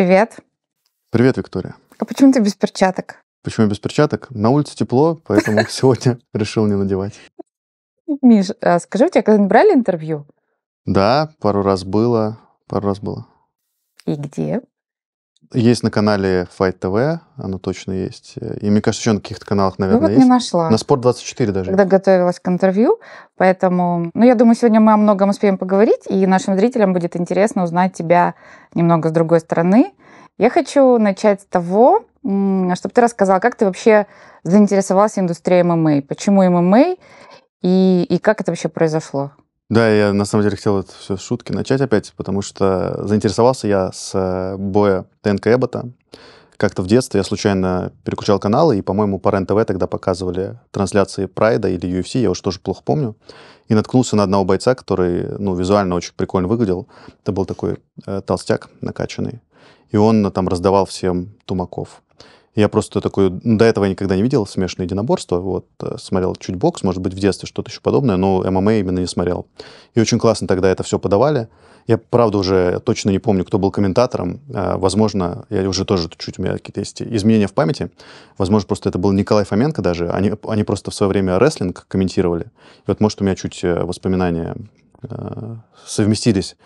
Привет. Привет, Виктория. А почему ты без перчаток? Почему я без перчаток? На улице тепло, поэтому сегодня решил не надевать. Миш, а скажи, у тебя когда брали интервью? Да, пару раз было, пару раз было. И где? Есть на канале Fight TV, она точно есть. И мне кажется, еще на каких-то каналах, ну наверное, ну, вот есть. не нашла. На Спорт 24 даже. Когда готовилась к интервью, поэтому... Ну, я думаю, сегодня мы о многом успеем поговорить, и нашим зрителям будет интересно узнать тебя немного с другой стороны. Я хочу начать с того, чтобы ты рассказал, как ты вообще заинтересовался индустрией ММА, почему ММА и, и как это вообще произошло? Да, я на самом деле хотел это все с шутки начать опять, потому что заинтересовался я с э, боя ТНК Эббота. Как-то в детстве я случайно переключал каналы, и, по-моему, по РЕН-ТВ тогда показывали трансляции Прайда или UFC, я уж тоже плохо помню, и наткнулся на одного бойца, который, ну, визуально очень прикольно выглядел. Это был такой э, толстяк накачанный, и он э, там раздавал всем тумаков. Я просто такой, ну, до этого никогда не видел смешанное единоборство. Вот, э, смотрел чуть бокс, может быть, в детстве что-то еще подобное, но ММА именно не смотрел. И очень классно тогда это все подавали. Я, правда, уже точно не помню, кто был комментатором. Э, возможно, я уже тоже чуть-чуть, у меня какие-то есть изменения в памяти. Возможно, просто это был Николай Фоменко даже. Они, они просто в свое время рестлинг комментировали. И вот, может, у меня чуть э, воспоминания э, совместились.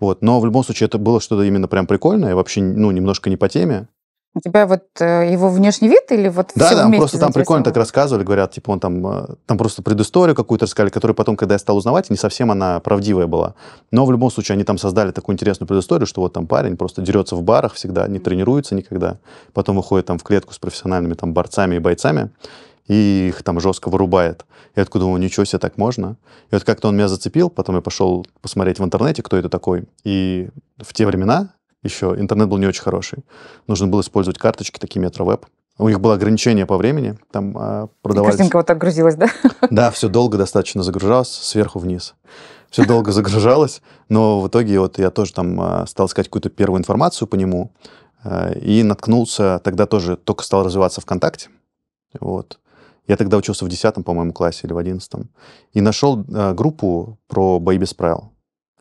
Вот. Но в любом случае это было что-то именно прям прикольное, вообще ну, немножко не по теме. У тебя вот э, его внешний вид или вот да, все да, просто там прикольно так рассказывали, говорят, типа он там, э, там просто предысторию какую-то рассказали, которую потом, когда я стал узнавать, не совсем она правдивая была. Но в любом случае они там создали такую интересную предысторию, что вот там парень просто дерется в барах всегда, не тренируется никогда, потом выходит там в клетку с профессиональными там борцами и бойцами, и их там жестко вырубает. Я откуда думаю, ничего себе, так можно. И вот как-то он меня зацепил, потом я пошел посмотреть в интернете, кто это такой. И в те времена еще интернет был не очень хороший. Нужно было использовать карточки, такие метровеб. У них было ограничение по времени, там а, продавались... Картинка вот так грузилась, да? Да, все долго достаточно загружалось, сверху вниз. Все долго загружалось, но в итоге вот я тоже там а, стал искать какую-то первую информацию по нему а, и наткнулся, тогда тоже только стал развиваться ВКонтакте, вот. Я тогда учился в 10, по-моему, классе или в 11. И нашел а, группу про бои без правил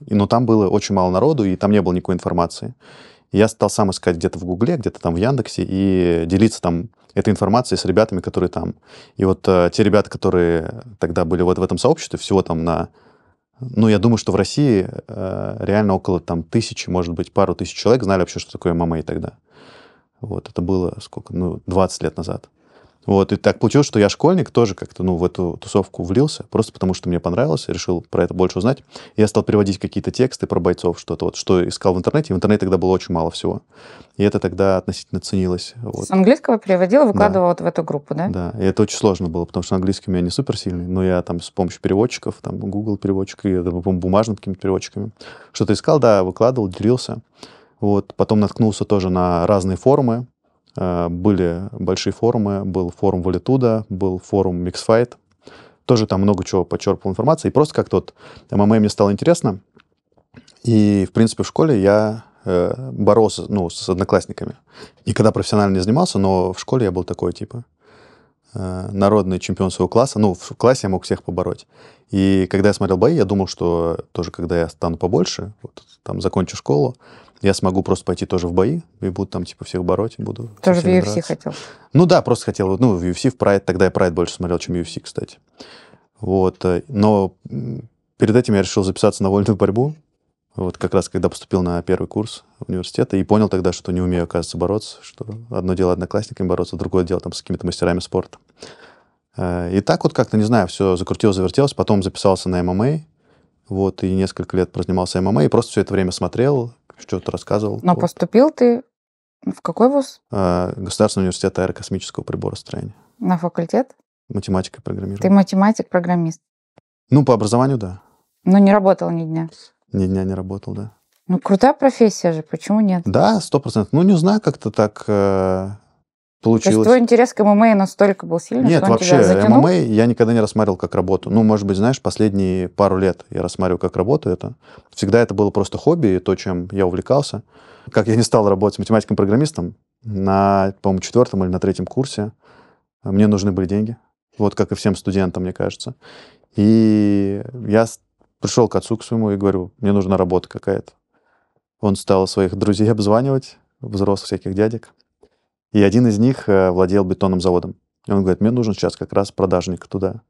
но там было очень мало народу, и там не было никакой информации. Я стал сам искать где-то в Гугле, где-то там в Яндексе, и делиться там этой информацией с ребятами, которые там. И вот э, те ребята, которые тогда были вот в этом сообществе, всего там на... Ну, я думаю, что в России э, реально около там тысячи, может быть, пару тысяч человек знали вообще, что такое ММА тогда. Вот, это было сколько? Ну, 20 лет назад. Вот, и так получилось, что я школьник тоже как-то, ну, в эту тусовку влился, просто потому что мне понравилось, решил про это больше узнать. Я стал переводить какие-то тексты про бойцов, что-то вот, что искал в интернете. в интернете тогда было очень мало всего. И это тогда относительно ценилось. Вот. С английского переводил, выкладывал да. вот в эту группу, да? Да, и это очень сложно было, потому что английский у меня не супер сильный, но я там с помощью переводчиков, там, Google переводчик, и бумажным какими-то переводчиками, что-то искал, да, выкладывал, делился. Вот, потом наткнулся тоже на разные форумы, Э, были большие форумы, был форум Валитуда, был форум Миксфайт, Тоже там много чего почерпал информации. И просто как тот ММА мне стало интересно. И, в принципе, в школе я э, боролся ну, с одноклассниками. Никогда профессионально не занимался, но в школе я был такой, типа, э, народный чемпион своего класса. Ну, в классе я мог всех побороть. И когда я смотрел бои, я думал, что тоже, когда я стану побольше, вот, там, закончу школу, я смогу просто пойти тоже в бои и буду там типа всех бороть и буду. Тоже в UFC драться. хотел. Ну да, просто хотел, ну в UFC, в Pride, тогда я Pride больше смотрел, чем UFC, кстати. Вот, э, но перед этим я решил записаться на вольную борьбу. Вот как раз когда поступил на первый курс университета и понял тогда, что не умею, оказывается, бороться, что одно дело одноклассниками бороться, другое дело там с какими-то мастерами спорта. Э, и так вот как-то, не знаю, все закрутилось, завертелось, потом записался на ММА, вот, и несколько лет прозанимался ММА, и просто все это время смотрел, что-то рассказывал. Но вот. поступил ты в какой вуз? А, Государственный университет аэрокосмического приборостроения. На факультет? Математика и программирование. Ты математик-программист? Ну, по образованию, да. Но не работал ни дня? Ни дня не работал, да. Ну, крутая профессия же, почему нет? Да, сто процентов. Ну, не знаю, как-то так э, получилось. То есть твой интерес к ММА настолько был сильный, Нет, что он вообще, тебя затянул? ММА я никогда не рассматривал как работу. Ну, может быть, знаешь, последние пару лет я рассматривал как работу это. Всегда это было просто хобби, и то, чем я увлекался. Как я не стал работать с математиком-программистом на, по-моему, четвертом или на третьем курсе, мне нужны были деньги. Вот как и всем студентам, мне кажется. И я пришел к отцу к своему и говорю, мне нужна работа какая-то. Он стал своих друзей обзванивать, взрослых всяких дядек и один из них э, владел бетонным заводом. И он говорит, мне нужен сейчас как раз продажник туда.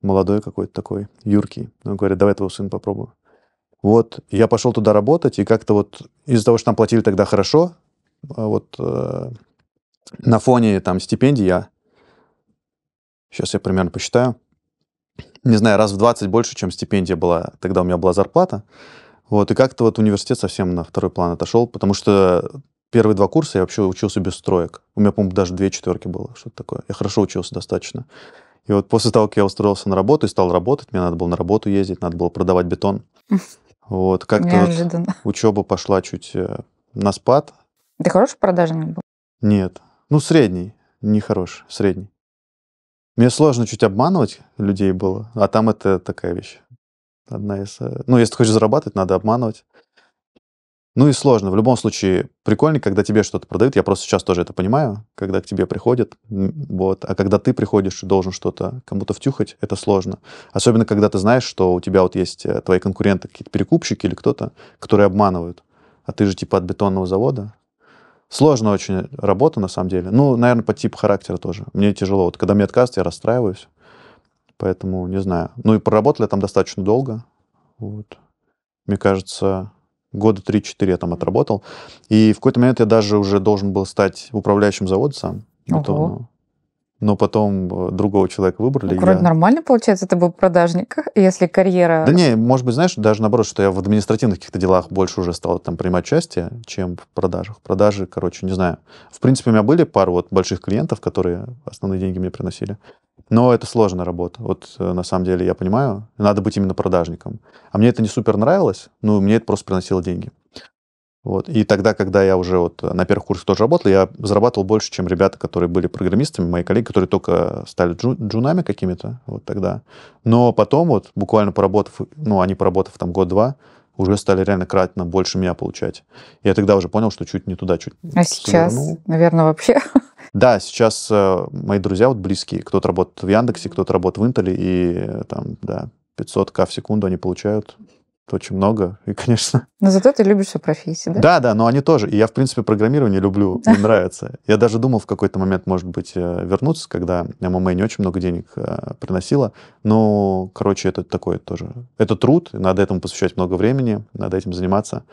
Молодой какой-то такой, юркий. Он говорит, давай твоего сына попробую. Вот, я пошел туда работать, и как-то вот из-за того, что там платили тогда хорошо, а вот э, на фоне там стипендий я, сейчас я примерно посчитаю, не знаю, раз в 20 больше, чем стипендия была, тогда у меня была зарплата, вот, и как-то вот университет совсем на второй план отошел, потому что Первые два курса я вообще учился без строек. У меня, по-моему, даже две четверки было, что-то такое. Я хорошо учился достаточно. И вот после того, как я устроился на работу и стал работать, мне надо было на работу ездить, надо было продавать бетон. Вот, как-то вот учеба пошла чуть э, на спад. Ты хороший не был? Нет. Ну, средний. Не хороший, средний. Мне сложно чуть обманывать людей было, а там это такая вещь. Одна из... Э, ну, если ты хочешь зарабатывать, надо обманывать. Ну и сложно. В любом случае, прикольно, когда тебе что-то продают. Я просто сейчас тоже это понимаю, когда к тебе приходят. Вот. А когда ты приходишь и должен что-то кому-то втюхать, это сложно. Особенно, когда ты знаешь, что у тебя вот есть э, твои конкуренты, какие-то перекупщики или кто-то, которые обманывают. А ты же типа от бетонного завода. Сложно очень работа, на самом деле. Ну, наверное, по типу характера тоже. Мне тяжело. Вот когда мне отказ, я расстраиваюсь. Поэтому не знаю. Ну и я там достаточно долго. Вот. Мне кажется, года 3-4 я там отработал. И в какой-то момент я даже уже должен был стать управляющим завода сам. Ого. Но потом э, другого человека выбрали. Ну, вроде я... нормально получается, это был продажник, если карьера... Да не, может быть, знаешь, даже наоборот, что я в административных каких-то делах больше уже стал там принимать участие, чем в продажах. Продажи, короче, не знаю. В принципе, у меня были пару вот больших клиентов, которые основные деньги мне приносили. Но это сложная работа. Вот э, на самом деле я понимаю, надо быть именно продажником. А мне это не супер нравилось, ну, мне это просто приносило деньги. Вот. И тогда, когда я уже вот э, на первых курсах тоже работал, я зарабатывал больше, чем ребята, которые были программистами, мои коллеги, которые только стали джу, джунами какими-то вот тогда. Но потом вот буквально поработав, ну, они поработав там год-два, уже стали реально кратно больше меня получать. Я тогда уже понял, что чуть не туда, чуть... А сейчас, наверное, вообще да, сейчас э, мои друзья вот близкие, кто-то работает в Яндексе, кто-то работает в Интеле, и э, там, да, 500к в секунду они получают. очень много, и, конечно... Но зато ты любишь свою профессию, да? Да, да, но они тоже. И я, в принципе, программирование люблю, мне нравится. Я даже думал в какой-то момент, может быть, э, вернуться, когда ММА не очень много денег приносила. Но, короче, это такой тоже. Это труд, надо этому посвящать много времени, надо этим заниматься.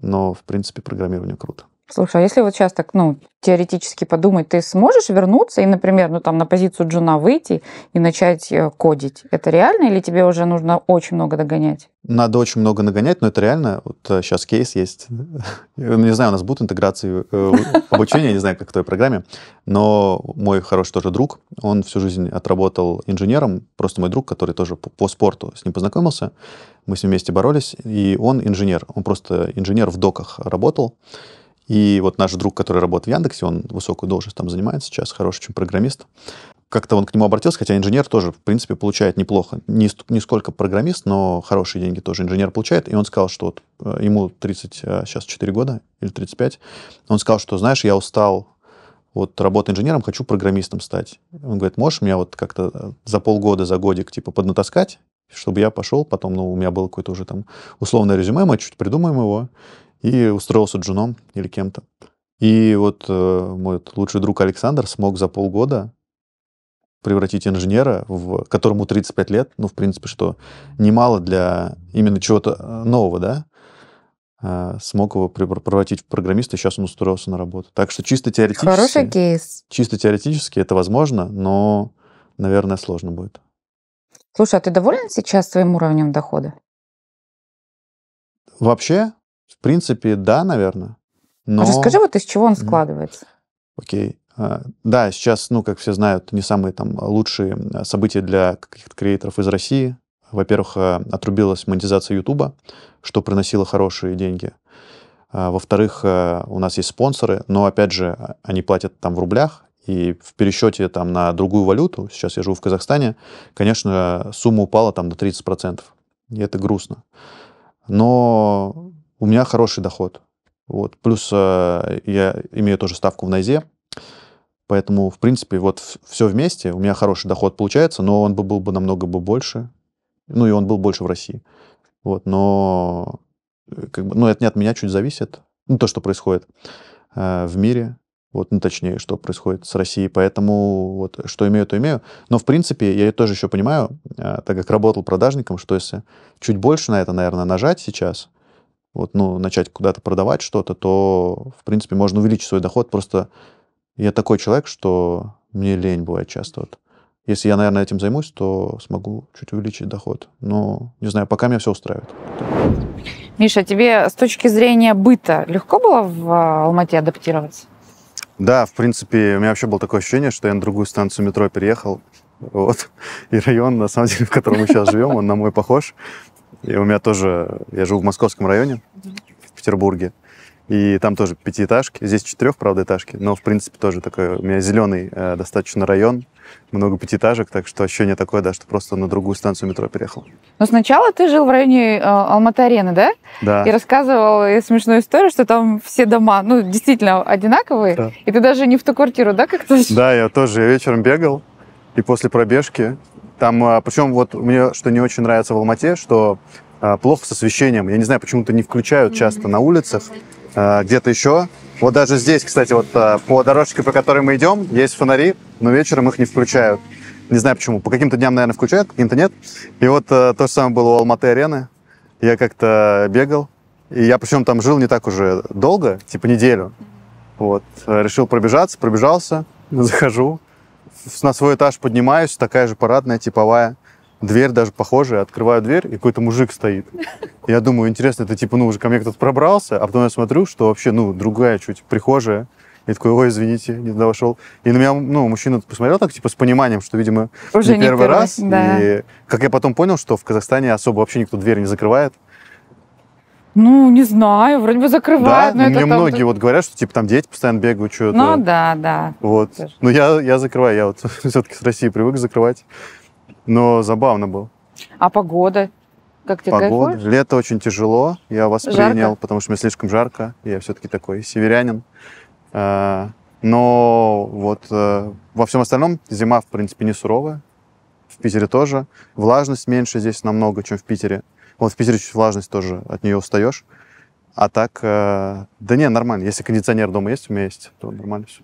Но, в принципе, программирование круто. Слушай, а если вот сейчас так, ну, теоретически подумать, ты сможешь вернуться и, например, ну, там, на позицию Джуна выйти и начать э, кодить? Это реально или тебе уже нужно очень много догонять? Надо очень много нагонять, но это реально. Вот сейчас э, кейс есть. Не знаю, у нас будут интеграции э, обучения, не знаю, как в той программе, но мой хороший тоже друг, он всю жизнь отработал инженером, просто мой друг, который тоже по спорту с ним познакомился, мы с ним вместе боролись, и он инженер, он просто инженер в доках работал, и вот наш друг, который работает в Яндексе, он высокую должность там занимает сейчас, хороший чем программист. Как-то он к нему обратился, хотя инженер тоже, в принципе, получает неплохо. Не, не сколько программист, но хорошие деньги тоже инженер получает. И он сказал, что вот э, ему 30, сейчас 4 года или 35, он сказал, что, знаешь, я устал вот работаю инженером, хочу программистом стать. Он говорит, можешь меня вот как-то э, за полгода, за годик, типа, поднатаскать, чтобы я пошел, потом, ну, у меня было какое-то уже там условное резюме, мы чуть придумаем его, и устроился джуном или кем-то. И вот э, мой лучший друг Александр смог за полгода превратить инженера, в, которому 35 лет, ну, в принципе, что немало для именно чего-то э, нового, да, э, смог его превратить в программиста, и сейчас он устроился на работу. Так что чисто теоретически... Хороший кейс. Чисто теоретически это возможно, но, наверное, сложно будет. Слушай, а ты доволен сейчас своим уровнем дохода? Вообще, в принципе, да, наверное. А но... Расскажи вот из чего он складывается. Окей. Okay. А, да, сейчас, ну, как все знают, не самые там лучшие события для каких-то креаторов из России. Во-первых, а, отрубилась монетизация Ютуба, что приносило хорошие деньги. Во-вторых, у нас есть спонсоры, но, опять же, они платят там в рублях, и в пересчете там на другую валюту, сейчас я живу в Казахстане, конечно, сумма упала там до 30%. И это грустно. Но у меня хороший доход. Вот. Плюс э, я имею тоже ставку в Найзе, поэтому, в принципе, вот все вместе, у меня хороший доход получается, но он бы был бы намного бы больше, ну и он был больше в России. Вот, но э, как бы, ну, это не от меня чуть зависит, ну, то, что происходит э, в мире, вот, ну, точнее, что происходит с Россией, поэтому вот что имею, то имею. Но, в принципе, я тоже еще понимаю, э, так как работал продажником, что если чуть больше на это, наверное, нажать сейчас – вот, ну, начать куда-то продавать что-то, то, в принципе, можно увеличить свой доход. Просто я такой человек, что мне лень бывает часто. Вот. Если я, наверное, этим займусь, то смогу чуть увеличить доход. Но, не знаю, пока меня все устраивает. Миша, тебе с точки зрения быта легко было в а, Алмате адаптироваться? Да, в принципе, у меня вообще было такое ощущение, что я на другую станцию метро переехал. Вот. И район, на самом деле, в котором мы сейчас живем, он на мой похож. И у меня тоже, я живу в московском районе, в Петербурге, и там тоже пятиэтажки. Здесь четырех, правда, этажки, но, в принципе, тоже такой, у меня зеленый э, достаточно район, много пятиэтажек, так что ощущение такое, да, что просто на другую станцию метро переехал. Но сначала ты жил в районе э, Алматы-арены, да? Да. И рассказывал смешную историю, что там все дома, ну, действительно одинаковые, да. и ты даже не в ту квартиру, да, как-то? Да, я тоже, я вечером бегал, и после пробежки там, а, причем вот мне что не очень нравится в Алмате, что а, плохо с освещением. Я не знаю, почему-то не включают часто на улицах, а, где-то еще. Вот даже здесь, кстати, вот по дорожке, по которой мы идем, есть фонари, но вечером их не включают. Не знаю почему. По каким-то дням, наверное, включают, по каким-то нет. И вот то же самое было у Алматы-арены. Я как-то бегал. И я причем там жил не так уже долго, типа неделю. Вот. Решил пробежаться, пробежался, захожу, на свой этаж поднимаюсь, такая же парадная, типовая. Дверь даже похожая, открываю дверь, и какой-то мужик стоит. Я думаю, интересно, это типа, ну, уже ко мне кто-то пробрался, а потом я смотрю, что вообще, ну, другая чуть прихожая. И такой, ой, извините, не туда вошел. И на меня, ну, мужчина посмотрел так, типа, с пониманием, что, видимо, уже не, не первый, первый раз. Да. И как я потом понял, что в Казахстане особо вообще никто дверь не закрывает. Ну, не знаю, вроде бы закрывают. Да, но мне это многие там... вот говорят, что типа там дети постоянно бегают, что-то. Ну да, да. Вот. Но ну, я, я закрываю, я вот все-таки с России привык закрывать. Но забавно было. А погода? Как тебе Погода. Кайфуешь? Лето очень тяжело, я воспринял, жарко? потому что мне слишком жарко. Я все-таки такой северянин. А, но вот э, во всем остальном зима, в принципе, не суровая. В Питере тоже. Влажность меньше здесь намного, чем в Питере. Вот в Питере чуть влажность тоже, от нее устаешь. А так, э, да не, нормально. Если кондиционер дома есть, у меня есть, то нормально все.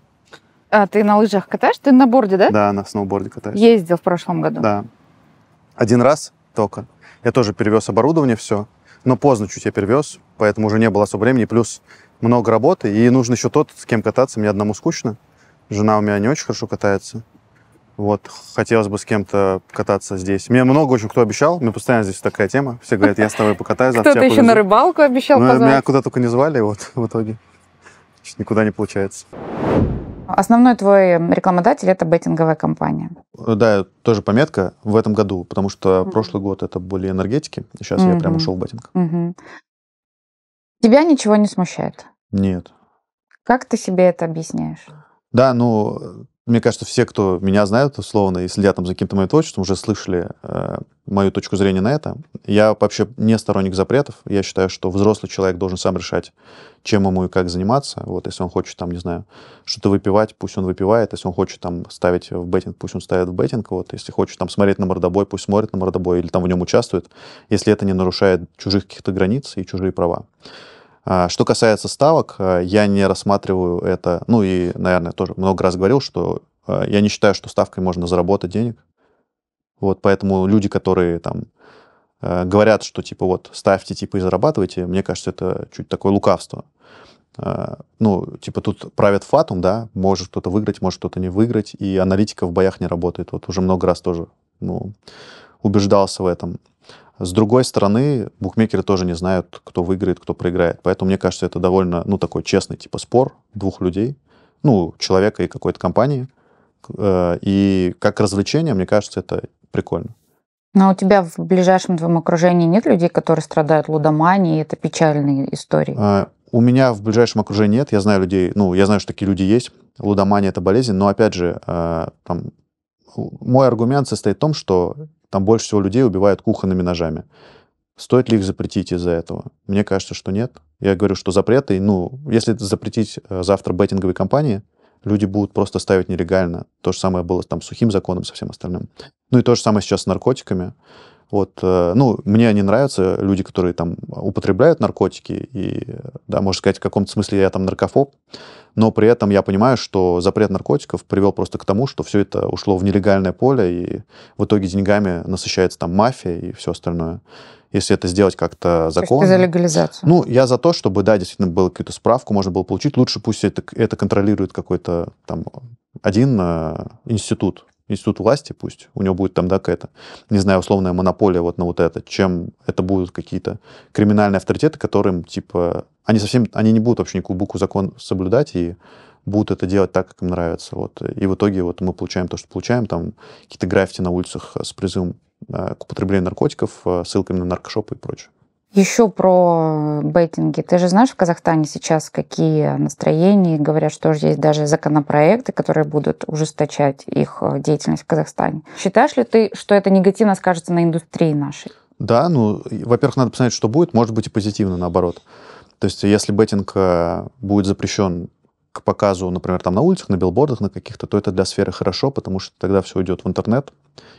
А ты на лыжах катаешь? Ты на борде, да? Да, на сноуборде катаюсь. Ездил в прошлом году? Да. Один раз только. Я тоже перевез оборудование, все. Но поздно чуть я перевез, поэтому уже не было особо времени. Плюс много работы, и нужен еще тот, с кем кататься. Мне одному скучно. Жена у меня не очень хорошо катается. Вот, хотелось бы с кем-то кататься здесь. Мне много очень кто обещал, мне постоянно здесь такая тема. Все говорят, я с тобой покатаюсь, Кто-то еще на рыбалку обещал ну, Меня куда только не звали, вот, в итоге. Никуда не получается. Основной твой рекламодатель это беттинговая компания. Да, тоже пометка в этом году, потому что mm-hmm. прошлый год это были энергетики, сейчас mm-hmm. я прям ушел в беттинг. Mm-hmm. Тебя ничего не смущает? Нет. Как ты себе это объясняешь? Да, ну, мне кажется, все, кто меня знают, условно, и следят там, за каким-то моим творчеством, уже слышали э, мою точку зрения на это. Я вообще не сторонник запретов. Я считаю, что взрослый человек должен сам решать, чем ему и как заниматься. Вот, если он хочет, там, не знаю, что-то выпивать, пусть он выпивает. Если он хочет там ставить в бетинг, пусть он ставит в бетинг. Вот, если хочет там смотреть на мордобой, пусть смотрит на мордобой или там в нем участвует, если это не нарушает чужих каких-то границ и чужие права. А, что касается ставок, э, я не рассматриваю это, ну и, наверное, тоже много раз говорил, что э, я не считаю, что ставкой можно заработать денег. Вот поэтому люди, которые там э, говорят, что типа вот ставьте, типа и зарабатывайте, мне кажется, это чуть такое лукавство. Ну, типа тут правит фатум, да, может кто-то выиграть, может кто-то не выиграть, и аналитика в боях не работает. Вот уже много раз тоже ну, убеждался в этом. С другой стороны, букмекеры тоже не знают, кто выиграет, кто проиграет. Поэтому, мне кажется, это довольно, ну, такой честный типа спор двух людей, ну, человека и какой-то компании. Э, и как развлечение, мне кажется, это прикольно. Но ну, а у тебя в ближайшем твоем окружении нет людей, которые страдают лудоманией, это печальные истории? А, у меня в ближайшем окружении нет, я знаю людей, ну, я знаю, что такие люди есть, лудомания – это болезнь, но, опять же, э, там, мой аргумент состоит в том, что там больше всего людей убивают кухонными ножами. Стоит ли их запретить из-за этого? Мне кажется, что нет. Я говорю, что запреты, ну, если запретить э, завтра беттинговые компании, люди будут просто ставить нелегально. То же самое было там с сухим законом, со всем остальным. Ну и то же самое сейчас с наркотиками. Вот, э, ну, мне не нравятся люди, которые там употребляют наркотики, и, э, да, можно сказать, в каком-то смысле я там наркофоб, но при этом я понимаю, что запрет наркотиков привел просто к тому, что все это ушло в нелегальное поле, и в итоге деньгами насыщается там мафия и все остальное. Если это сделать как-то законно. за легализацию? Ну, я за то, чтобы, да, действительно, было какую-то справку, можно было получить. Лучше пусть это, это контролирует какой-то там один э, институт, институт власти пусть, у него будет там, да, какая-то, не знаю, условная монополия вот на вот это, чем это будут какие-то криминальные авторитеты, которым, типа, они совсем, они не будут вообще никакую букву закон соблюдать и будут это делать так, как им нравится. Вот. И в итоге вот мы получаем то, что получаем, там какие-то граффити на улицах э, с призывом э, к употреблению наркотиков, э, ссылками на наркошопы и прочее. Еще про бейтинги. Ты же знаешь, в Казахстане сейчас какие настроения? Говорят, что есть даже законопроекты, которые будут ужесточать их деятельность в Казахстане. Считаешь ли ты, что это негативно скажется на индустрии нашей? Да, ну, во-первых, надо посмотреть, что будет. Может быть и позитивно, наоборот. То есть если беттинг э, будет запрещен к показу, например, там на улицах, на билбордах, на каких-то, то это для сферы хорошо, потому что тогда все уйдет в интернет.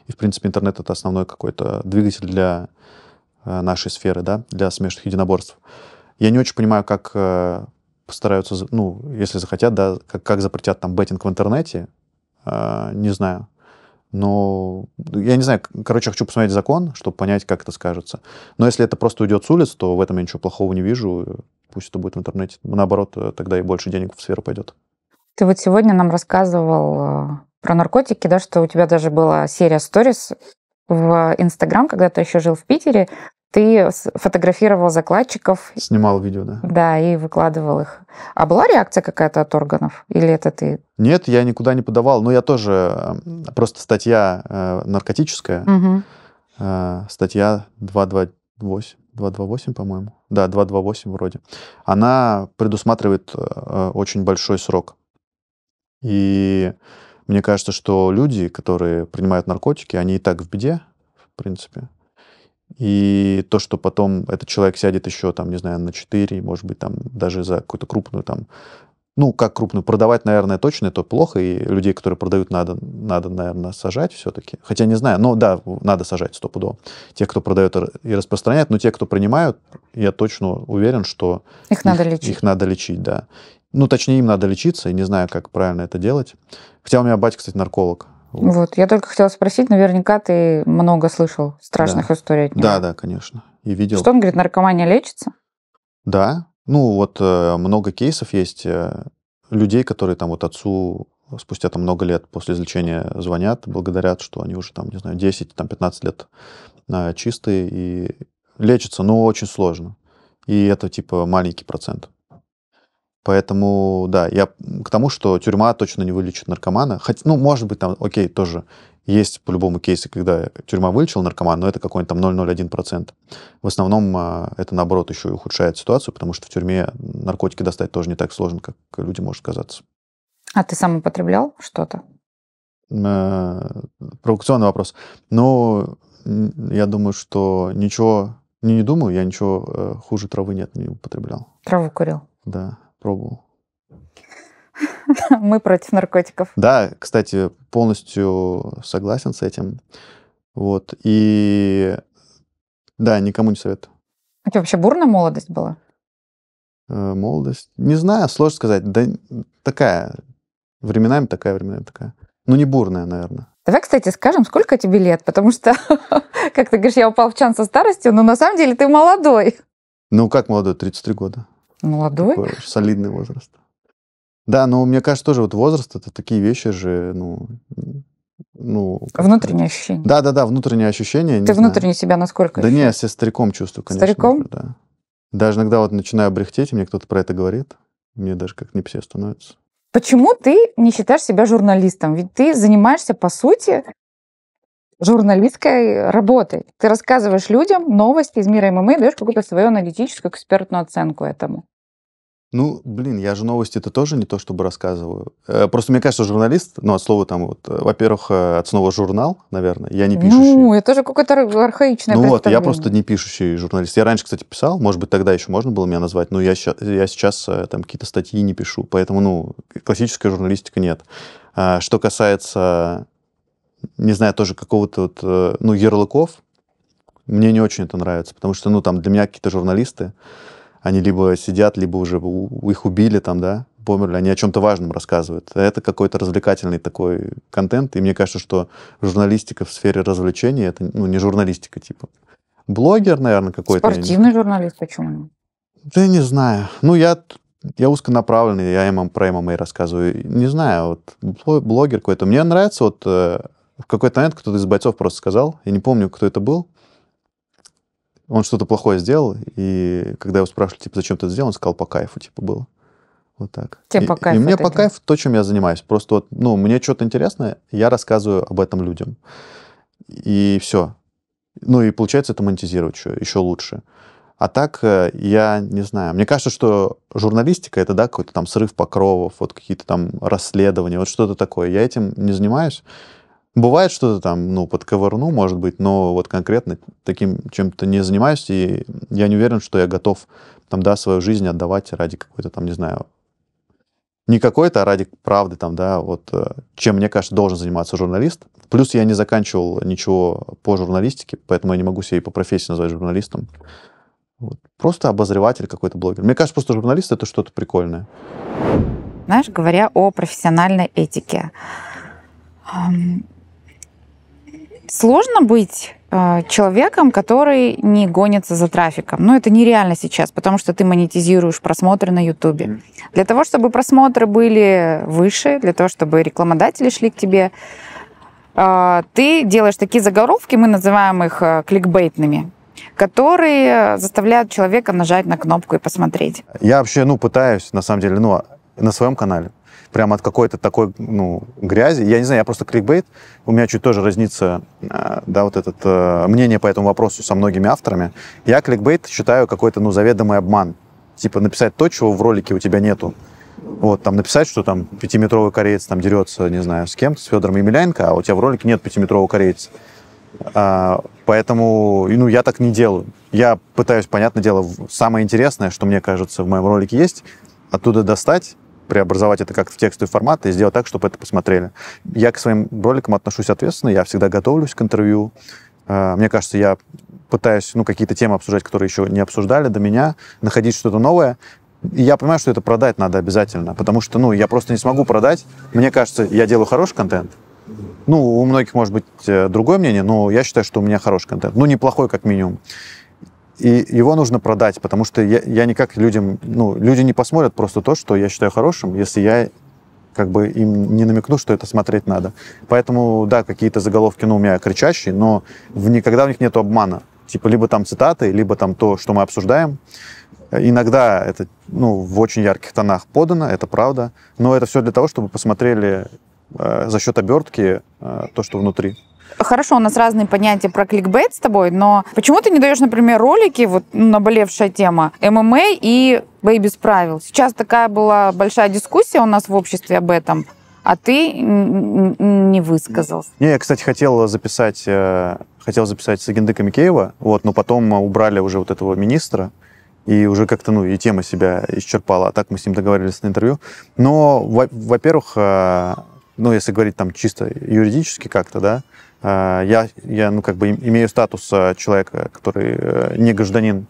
И, в принципе, интернет — это основной какой-то двигатель для э, нашей сферы, да, для смешанных единоборств. Я не очень понимаю, как э, постараются, ну, если захотят, да, как, как запретят там беттинг в интернете, не знаю. Но я не знаю, короче, хочу посмотреть закон, чтобы понять, как это скажется. Но если это просто уйдет с улиц, то в этом я ничего плохого не вижу. Пусть это будет в интернете. Наоборот, э, тогда и больше денег в сферу пойдет. Ты вот сегодня нам рассказывал э, про наркотики, да, что у тебя даже была серия сторис в Инстаграм, когда ты еще жил в Питере, ты фотографировал закладчиков. Снимал видео, да. Да, и выкладывал их. А была реакция какая-то от органов? Или это ты? Нет, я никуда не подавал. Но я тоже... Э, просто статья э, наркотическая. Угу. Э, статья 228. 228, по-моему. Да, 228 вроде. Она предусматривает э, очень большой срок. И мне кажется, что люди, которые принимают наркотики, они и так в беде, в принципе. И то, что потом этот человек сядет еще, там, не знаю, на 4, может быть, там, даже за какую-то крупную, там, ну, как крупную, продавать, наверное, точно, это плохо, и людей, которые продают, надо, надо наверное, сажать все-таки. Хотя не знаю, но да, надо сажать стопудово. Те, кто продает и распространяет, но те, кто принимают, я точно уверен, что... Их, их надо лечить. Их надо лечить, да. Ну, точнее, им надо лечиться, и не знаю, как правильно это делать. Хотя у меня батя, кстати, нарколог. Вот. я только хотела спросить, наверняка ты много слышал страшных да. историй от него. Да, да, конечно. И видел. Что он говорит, наркомания лечится? Да. Ну, вот э, много кейсов есть э, людей, которые там вот отцу спустя там много лет после излечения звонят, благодарят, что они уже там, не знаю, 10 там, 15 лет э, чистые и лечатся, но очень сложно. И это типа маленький процент. Поэтому, да, я к тому, что тюрьма точно не вылечит наркомана. Хотя, ну, может быть, там, окей, тоже есть по-любому кейсы, когда тюрьма вылечила наркомана, но это какой-нибудь там 0,01%. В основном а, это, наоборот, еще и ухудшает ситуацию, потому что в тюрьме наркотики достать тоже не так сложно, как людям может казаться. А ты сам употреблял что-то? Э, провокационный вопрос. Ну, я думаю, что ничего... Не, не думаю, я ничего э, хуже травы нет, не употреблял. Траву курил? Да пробовал? Мы против наркотиков. Да, кстати, полностью согласен с этим. Вот. И да, никому не советую. У а тебя вообще бурная молодость была? Э, молодость? Не знаю, сложно сказать. Да такая. Временами такая, временами такая. Ну, не бурная, наверное. Давай, кстати, скажем, сколько тебе лет, потому что, как ты говоришь, я упал в чан со старостью, но на самом деле ты молодой. Ну, как молодой? 33 года. Молодой? Такой солидный возраст. Да, но мне кажется, тоже вот возраст это такие вещи же, ну, ну... Внутренние ощущения. Да, да, да, внутренние ощущения. Ты внутренне знаю. себя насколько? Да ощущаешь? не, я себя стариком чувствую, конечно. Стариком? да. Даже иногда вот начинаю брехтеть, и мне кто-то про это говорит, мне даже как не все становится. Почему ты не считаешь себя журналистом? Ведь ты занимаешься, по сути, журналистской работой. Ты рассказываешь людям новости из мира ММА и даешь какую-то свою аналитическую экспертную оценку этому. Ну, блин, я же новости-то тоже не то чтобы рассказываю. Э, просто мне кажется, журналист, ну, от слова там вот, э, во-первых, э, от слова журнал, наверное, я не пишущий. Ну, это же какое-то архаичное Ну вот, я просто не пишущий журналист. Я раньше, кстати, писал, может быть, тогда еще можно было меня назвать, но я, я сейчас там какие-то статьи не пишу, поэтому, ну, классическая журналистика нет. А что касается, не знаю, тоже какого-то вот, ну, ярлыков, мне не очень это нравится, потому что, ну, там для меня какие-то журналисты, они либо сидят, либо уже их убили там, да, померли, они о чем-то важном рассказывают. Это какой-то развлекательный такой контент, и мне кажется, что журналистика в сфере развлечений, это ну, не журналистика, типа. Блогер, наверное, какой-то. Спортивный журналист, почему? Да не знаю. Ну, я я узконаправленный, я им эм-, про ММА эм-, рассказываю. Не знаю, вот блогер какой-то. Мне нравится вот э, в какой-то момент кто-то из бойцов просто сказал, я не помню, кто это был, он что-то плохое сделал, и когда его спрашивали, типа, зачем ты это сделал, он сказал, по кайфу, типа, было. Вот так. Тебе и, по кайфу. И мне по кайфу то, чем я занимаюсь. Просто вот, ну, мне что-то интересное, я рассказываю об этом людям. И все. Ну, и получается это монетизировать еще, еще лучше. А так, э, я не знаю. Мне кажется, что журналистика это, да, какой-то там срыв покровов, вот какие-то там расследования, вот что-то такое. Я этим не занимаюсь. Бывает что-то там, ну, под подковырну, может быть, но вот конкретно таким чем-то не занимаюсь, и я не уверен, что я готов там, да, свою жизнь отдавать ради какой-то там, не знаю, не какой-то, а ради правды там, да, вот э, чем, мне кажется, должен заниматься журналист. Плюс я не заканчивал ничего по журналистике, поэтому я не могу себя и по профессии назвать журналистом. Вот. Просто обозреватель какой-то блогер. Мне кажется, просто журналист это что-то прикольное. Знаешь, говоря о профессиональной этике, Сложно быть э, человеком, который не гонится за трафиком. Но ну, это нереально сейчас, потому что ты монетизируешь просмотры на Ютубе. Для того, чтобы просмотры были выше, для того, чтобы рекламодатели шли к тебе, э, ты делаешь такие заголовки, мы называем их э, кликбейтными которые заставляют человека нажать на кнопку и посмотреть. Я вообще, ну, пытаюсь, на самом деле, ну, на своем канале прям от какой-то такой, ну, грязи. Я не знаю, я просто кликбейт. У меня чуть тоже разнится, а, да, вот этот э, мнение по этому вопросу со многими авторами. Я кликбейт считаю какой-то, ну, заведомый обман. Типа написать то, чего в ролике у тебя нету. Вот, там написать, что там пятиметровый кореец там дерется, не знаю, с кем-то, с Федором Емельяненко, а у тебя в ролике нет пятиметрового корейца. А, поэтому, ну, я так не делаю. Я пытаюсь, понятное дело, самое интересное, что мне кажется в моем ролике есть, оттуда достать преобразовать это как-то в текстовый формат и сделать так, чтобы это посмотрели. Я к своим роликам отношусь ответственно, я всегда готовлюсь к интервью. Э, мне кажется, я пытаюсь ну, какие-то темы обсуждать, которые еще не обсуждали до меня, находить что-то новое. И я понимаю, что это продать надо обязательно, потому что ну, я просто не смогу продать. Мне кажется, я делаю хороший контент, ну, у многих может быть э, другое мнение, но я считаю, что у меня хороший контент. Ну, неплохой, как минимум и его нужно продать, потому что я, я никак людям, ну, люди не посмотрят просто то, что я считаю хорошим, если я как бы им не намекну, что это смотреть надо. Поэтому, да, какие-то заголовки, ну, у меня кричащие, но в, никогда в них нет обмана. Типа либо там цитаты, либо там то, что мы обсуждаем. Иногда это, ну, в очень ярких тонах подано, это правда, но это все для того, чтобы посмотрели э, за счет обертки э, то, что внутри хорошо, у нас разные понятия про кликбейт с тобой, но почему ты не даешь, например, ролики, вот ну, наболевшая тема, ММА и бэйби правил? Сейчас такая была большая дискуссия у нас в обществе об этом, а ты не высказался. Не, я, кстати, хотел записать, э, хотел записать с Агендыками Камикеева, вот, но потом убрали уже вот этого министра, и уже как-то, ну, и тема себя исчерпала, а так мы с ним договорились на интервью. Но, во-первых, э, ну, если говорить там чисто юридически как-то, да, а, я, я ну, как бы имею статус а, человека, который э, не гражданин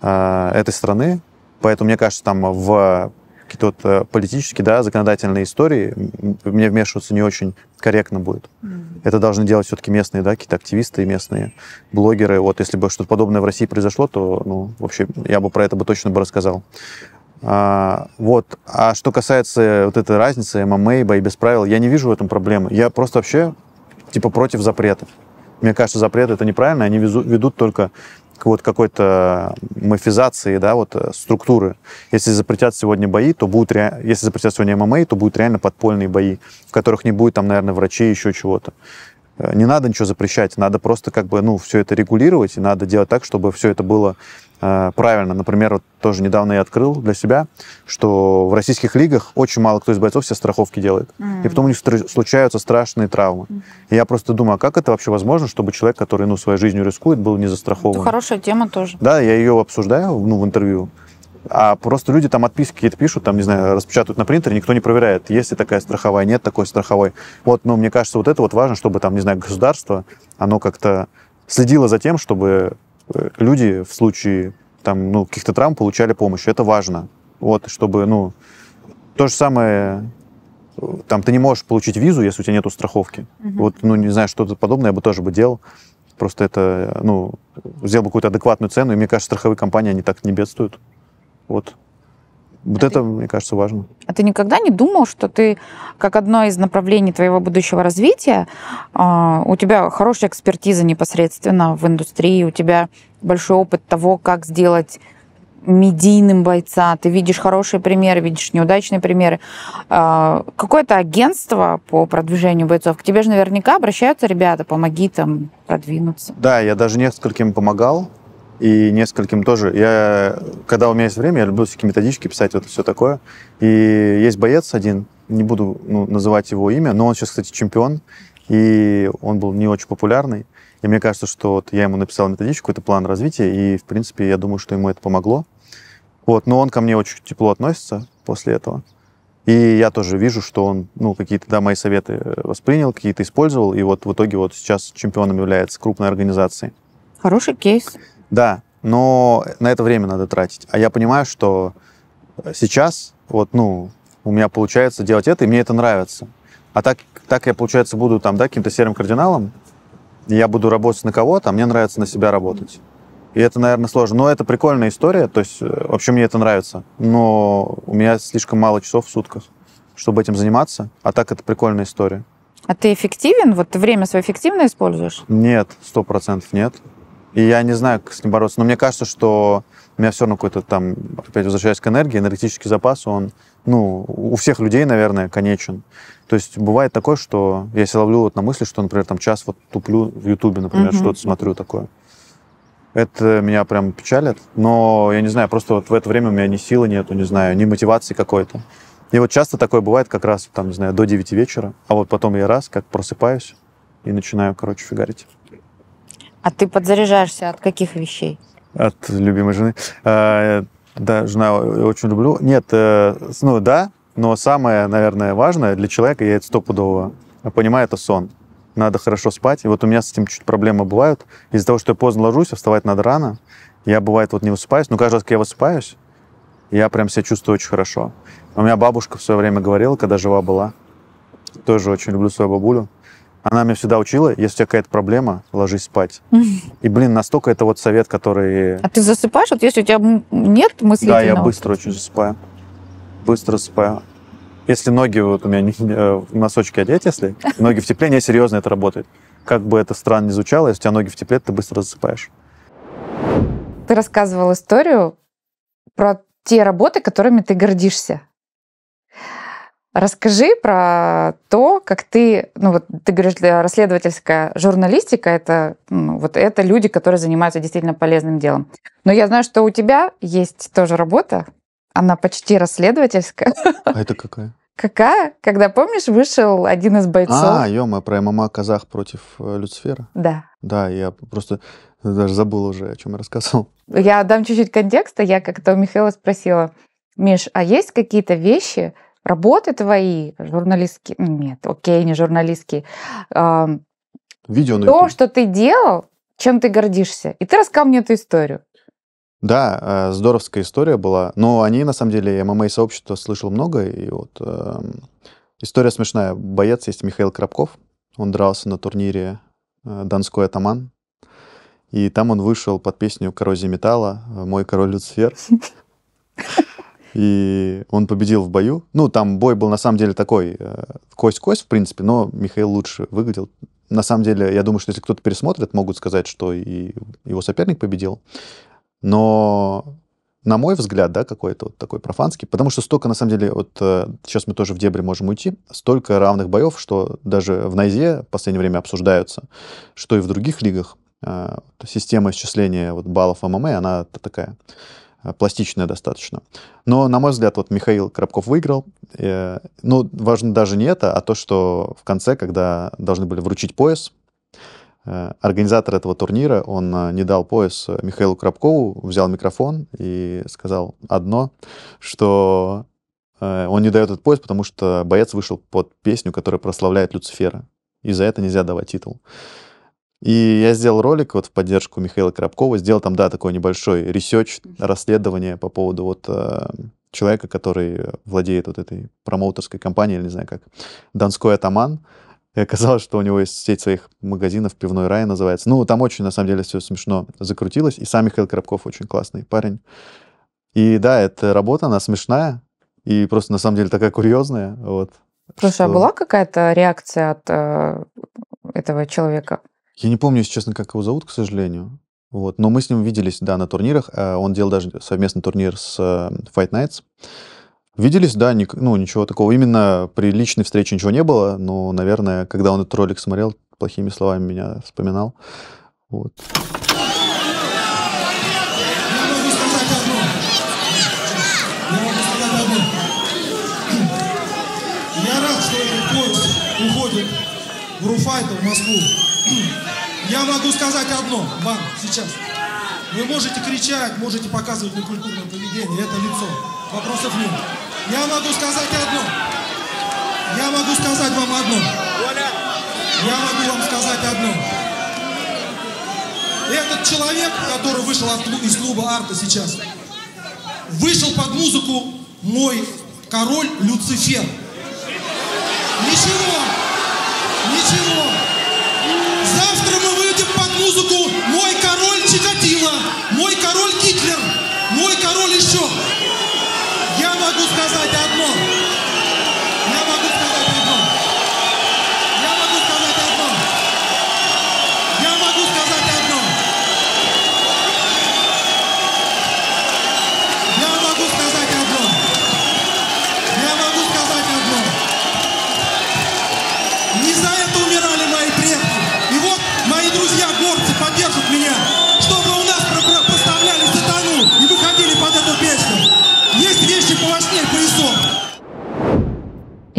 а, этой страны, поэтому, мне кажется, там в какие-то вот э, политические, да, законодательные истории мне вмешиваться не очень корректно будет. Mm-hmm. Это должны делать все-таки местные, да, какие-то активисты, местные блогеры. Вот если бы что-то подобное в России произошло, то, ну, вообще, я бы про это бы точно бы рассказал. А, вот. А что касается вот этой разницы ММА, бои без правил, я не вижу в этом проблемы. Я просто вообще типа против запретов. Мне кажется, запреты это неправильно, они везу, ведут только к вот какой-то мафизации, да, вот э, структуры. Если запретят сегодня бои, то будут ре... если запретят сегодня ММА, то будут реально подпольные бои, в которых не будет там, наверное, врачей еще чего-то. Э, не надо ничего запрещать, надо просто как бы, ну, все это регулировать, и надо делать так, чтобы все это было Э, правильно. Например, вот тоже недавно я открыл для себя, что в российских лигах очень мало кто из бойцов все страховки делает. Mm. И потом у них случаются страшные травмы. Mm. И я просто думаю, а как это вообще возможно, чтобы человек, который ну, своей жизнью рискует, был не застрахован? Это хорошая тема тоже. Да, я ее обсуждаю ну, в интервью. А просто люди там отписки какие-то пишут, там, не знаю, распечатают на принтере, никто не проверяет, есть ли такая страховая, нет такой страховой. Вот, ну, мне кажется, вот это вот важно, чтобы там, не знаю, государство, оно как-то следило за тем, чтобы Э, люди в случае там, ну, каких-то травм получали помощь. Это важно. Вот, чтобы, ну, то же самое, э, там, ты не можешь получить визу, если у тебя нету страховки. Угу. Вот, ну, не знаю, что-то подобное я бы тоже бы делал. Просто это, э, ну, сделал бы какую-то адекватную цену, и мне кажется, страховые компании, они так не бедствуют. Вот. Вот а это, ты... мне кажется, важно. А ты никогда не думал, что ты, как одно из направлений твоего будущего развития, а, у тебя хорошая экспертиза непосредственно в индустрии, у тебя большой опыт того, как сделать медийным бойца, ты видишь хорошие примеры, видишь неудачные примеры. А, какое-то агентство по продвижению бойцов, к тебе же наверняка обращаются ребята, помоги там продвинуться. Да, я даже нескольким помогал, и нескольким тоже. Я, когда у меня есть время, я люблю всякие методички писать, вот все такое. И есть боец один, не буду ну, называть его имя, но он сейчас, кстати, чемпион, и он был не очень популярный. И мне кажется, что вот я ему написал методичку, это план развития, и, в принципе, я думаю, что ему это помогло. Вот, но он ко мне очень тепло относится после этого. И я тоже вижу, что он, ну, какие-то, да, мои советы э, воспринял, какие-то использовал, и вот в итоге вот сейчас чемпионом является крупной организации. Хороший кейс. Да, но на это время надо тратить. А я понимаю, что сейчас вот, ну, у меня получается делать это, и мне это нравится. А так, так я, получается, буду там, да, каким-то серым кардиналом, я буду работать на кого-то, а мне нравится на себя работать. И это, наверное, сложно. Но это прикольная история, то есть э, вообще мне это нравится. Но у меня слишком мало часов в сутках, чтобы этим заниматься. А так это прикольная история. А ты эффективен? Вот ты время свое эффективно используешь? Нет, сто процентов нет. И я не знаю, как с ним бороться. Но мне кажется, что у меня все равно какой-то там, опять возвращаясь к энергии, энергетический запас, он, ну, у всех людей, наверное, конечен. То есть бывает такое, что я себя ловлю вот на мысли, что, например, там час вот туплю в Ютубе, например, угу. что-то смотрю такое. Это меня прям печалит, но я не знаю, просто вот в это время у меня ни силы нету, не знаю, ни мотивации какой-то. И вот часто такое бывает как раз, там, не знаю, до 9 вечера, а вот потом я раз, как просыпаюсь и начинаю, короче, фигарить. А ты подзаряжаешься от каких вещей? От любимой жены. А, да, жена очень люблю. Нет, э, ну да, но самое, наверное, важное для человека, я это стопудово понимаю, это сон. Надо хорошо спать. И вот у меня с этим чуть проблемы бывают. Из-за того, что я поздно ложусь, а вставать надо рано, я, бывает, вот не высыпаюсь. Но каждый раз, когда я высыпаюсь, я прям себя чувствую очень хорошо. У меня бабушка в свое время говорила, когда жива была, тоже очень люблю свою бабулю, она меня всегда учила, если у тебя какая-то проблема, ложись спать. И, блин, настолько это вот совет, который... А ты засыпаешь, вот если у тебя нет мыслительного? Да, я быстро очень засыпаю. Быстро засыпаю. Если ноги вот у меня э, носочки одеть, если ноги в тепле, не серьезно это работает. Как бы это странно ни звучало, если у тебя ноги в тепле, ты быстро засыпаешь. Ты рассказывал историю про те работы, которыми ты гордишься. Расскажи про то, как ты, ну вот ты говоришь, расследовательская журналистика это ну, вот это люди, которые занимаются действительно полезным делом. Но я знаю, что у тебя есть тоже работа, она почти расследовательская. А это какая? Какая? Когда, помнишь, вышел один из бойцов? А, ё про ММА казах против э, Люцифера? Да. Да, я просто даже забыл уже, о чем я рассказывал. Я дам чуть-чуть контекста. Я как-то у Михаила спросила, Миш, а есть какие-то вещи, работы твои, журналистские, ну, нет, окей, не журналистские, Видео на то, YouTube. что ты делал, чем ты гордишься. И ты рассказал мне эту историю. Да, э, здоровская история была. Но они, на самом деле, ММА-сообщество слышал много. И вот э, история смешная. Боец есть Михаил Крабков. Он дрался на турнире э, «Донской атаман». И там он вышел под песню «Коррозия металла», «Мой король Люцифер». и он победил в бою. Ну, там бой был на самом деле такой э, кость-кость, в принципе, но Михаил лучше выглядел. На самом деле, я думаю, что если кто-то пересмотрит, могут сказать, что и его соперник победил. Но на мой взгляд, да, какой-то вот такой профанский, потому что столько, на самом деле, вот сейчас э, мы тоже в дебри можем уйти, столько равных боев, что даже в Найзе в последнее время обсуждаются, что и в других лигах э, система исчисления вот, баллов ММА, она такая Э, пластичная достаточно. Но, на мой взгляд, вот Михаил Коробков выиграл. Э, ну, важно даже не это, а то, что в конце, когда должны были вручить пояс, э, организатор этого турнира, он не дал пояс Михаилу Коробкову, взял микрофон и сказал одно, что он не дает этот пояс, потому что боец вышел под песню, которая прославляет Люцифера. И за это нельзя давать титул. И я сделал ролик вот в поддержку Михаила Коробкова, сделал там, да, такой небольшой ресерч, расследование по поводу вот э, человека, который владеет вот этой промоутерской компанией, или не знаю как, Донской Атаман. И оказалось, что у него есть сеть своих магазинов «Пивной рай» называется. Ну, там очень, на самом деле, все смешно закрутилось. И сам Михаил Коробков очень классный парень. И да, эта работа, она смешная и просто, на самом деле, такая курьезная. Вот. Слушай, а что... а была какая-то реакция от э, этого человека? Я не помню, если честно, как его зовут, к сожалению. Вот. Но мы с ним виделись, да, на турнирах. А он делал даже совместный турнир с э, Fight Nights. Виделись, да, ни, ну, ничего такого. Именно при личной встрече ничего не было, но, наверное, когда он этот ролик смотрел, плохими словами меня вспоминал. Вот. Я рад, что этот поезд уходит в Руфайта, в Москву. Я могу сказать одно вам сейчас. Вы можете кричать, можете показывать некультурное поведение, это лицо. Вопросов нет. Я могу сказать одно. Я могу сказать вам одно. Я могу вам сказать одно. Этот человек, который вышел из клуба арта сейчас, вышел под музыку мой король Люцифер. Ничего. Мой король Чикатило, мой король Гитлер, мой король еще. Я могу сказать одно.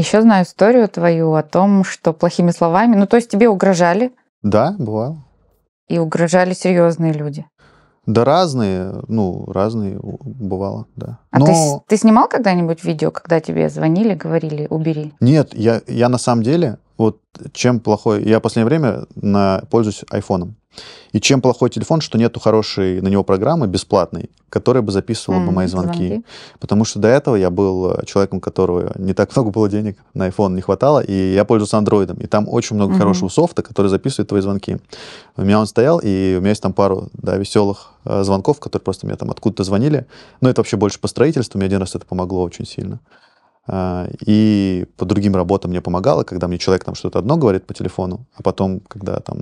Еще знаю историю твою о том, что плохими словами, ну то есть тебе угрожали? Да, бывало. И угрожали серьезные люди. Да разные, ну, разные бывало, да. А Но... ты, ты снимал когда-нибудь видео, когда тебе звонили, говорили, убери? Нет, я, я на самом деле, вот чем плохой, я в последнее время на, пользуюсь айфоном. И чем плохой телефон, что нету хорошей на него программы бесплатной, которая бы записывала mm, бы мои звонки. звонки. Потому что до этого я был э, человеком, у которого не так много было денег, на iPhone не хватало, и я пользовался андроидом. И там очень много mm-hmm. хорошего софта, который записывает твои звонки. У меня он стоял, и у меня есть там пару да, веселых э, звонков, которые просто мне там откуда-то звонили. Но это вообще больше по строительству, мне один раз это помогло очень сильно а, и по другим работам мне помогало, когда мне человек там что-то одно говорит по телефону, а потом, когда там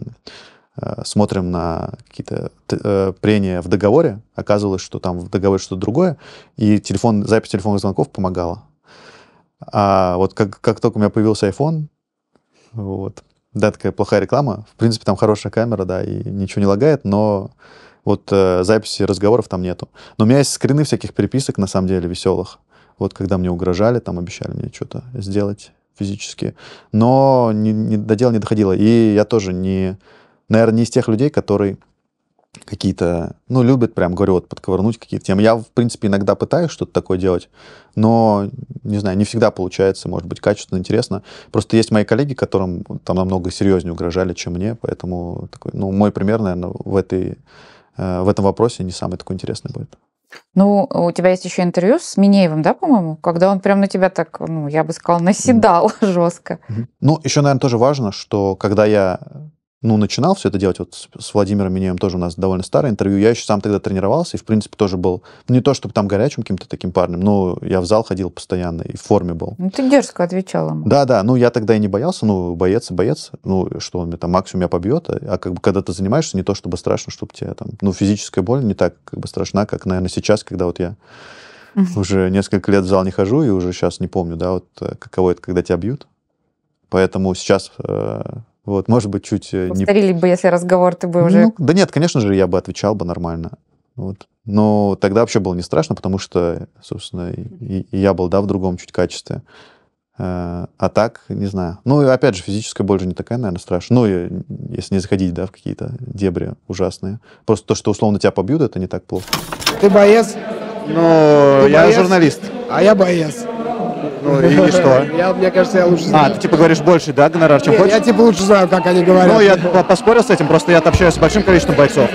Э, смотрим на какие-то э, прения в договоре, оказывалось, что там в договоре что-то другое, и телефон, запись телефонных звонков помогала. А вот как, как только у меня появился iPhone, вот, да, такая плохая реклама, в принципе, там хорошая камера, да, и ничего не лагает, но вот э, записи разговоров там нету. Но у меня есть скрины всяких переписок, на самом деле, веселых. Вот когда мне угрожали, там обещали мне что-то сделать физически. Но не, не, до дела не доходило. И я тоже не, наверное, не из тех людей, которые какие-то, ну, любят прям, говорю, вот подковырнуть какие-то темы. Я, в принципе, иногда пытаюсь что-то такое делать, но, не знаю, не всегда получается, может быть, качественно, интересно. Просто есть мои коллеги, которым там намного серьезнее угрожали, чем мне, поэтому, такой, ну, мой пример, наверное, в, этой, э, в этом вопросе не самый такой интересный будет. Ну, у тебя есть еще интервью с Минеевым, да, по-моему, когда он прям на тебя так, ну, я бы сказал, наседал mm. жестко. Mm -hmm. Ну, еще, наверное, тоже важно, что когда я ну, начинал все это делать, вот с Владимиром Минеем тоже у нас довольно старое интервью, я еще сам тогда тренировался, и, в принципе, тоже был, ну, не то чтобы там горячим каким-то таким парнем, но я в зал ходил постоянно и в форме был. Ну, ты дерзко отвечал ему. Да-да, ну, я тогда и не боялся, ну, боец, боец, ну, что он мне там максимум меня побьет, а, а как бы когда ты занимаешься, не то чтобы страшно, чтобы тебе там, ну, физическая боль не так как бы страшна, как, наверное, сейчас, когда вот я уже несколько лет в зал не хожу и уже сейчас не помню, да, вот э, каково это, когда тебя бьют. Поэтому сейчас э, вот, может быть, чуть... Э, не Повторили бы, если разговор ты бы уже... Ну, да нет, конечно же, я бы отвечал бы нормально. Вот. Но тогда вообще было не страшно, потому что, собственно, и, и я был, да, в другом чуть качестве. Э, а так, не знаю. Ну, и опять же, физическая боль же не такая, наверное, страшная. Ну, если не заходить, да, в какие-то дебри ужасные. Просто то, что условно тебя побьют, это не так плохо. Ты боец? Ну, ты я боец? журналист. А я боец. Ну и что? Я, мне кажется, я лучше а, знаю. А, ты типа говоришь больше, да, гонорар, чем Нет, хочешь? я типа лучше знаю, как они говорят. Ну, я поспорил с этим, просто я общаюсь с большим количеством бойцов.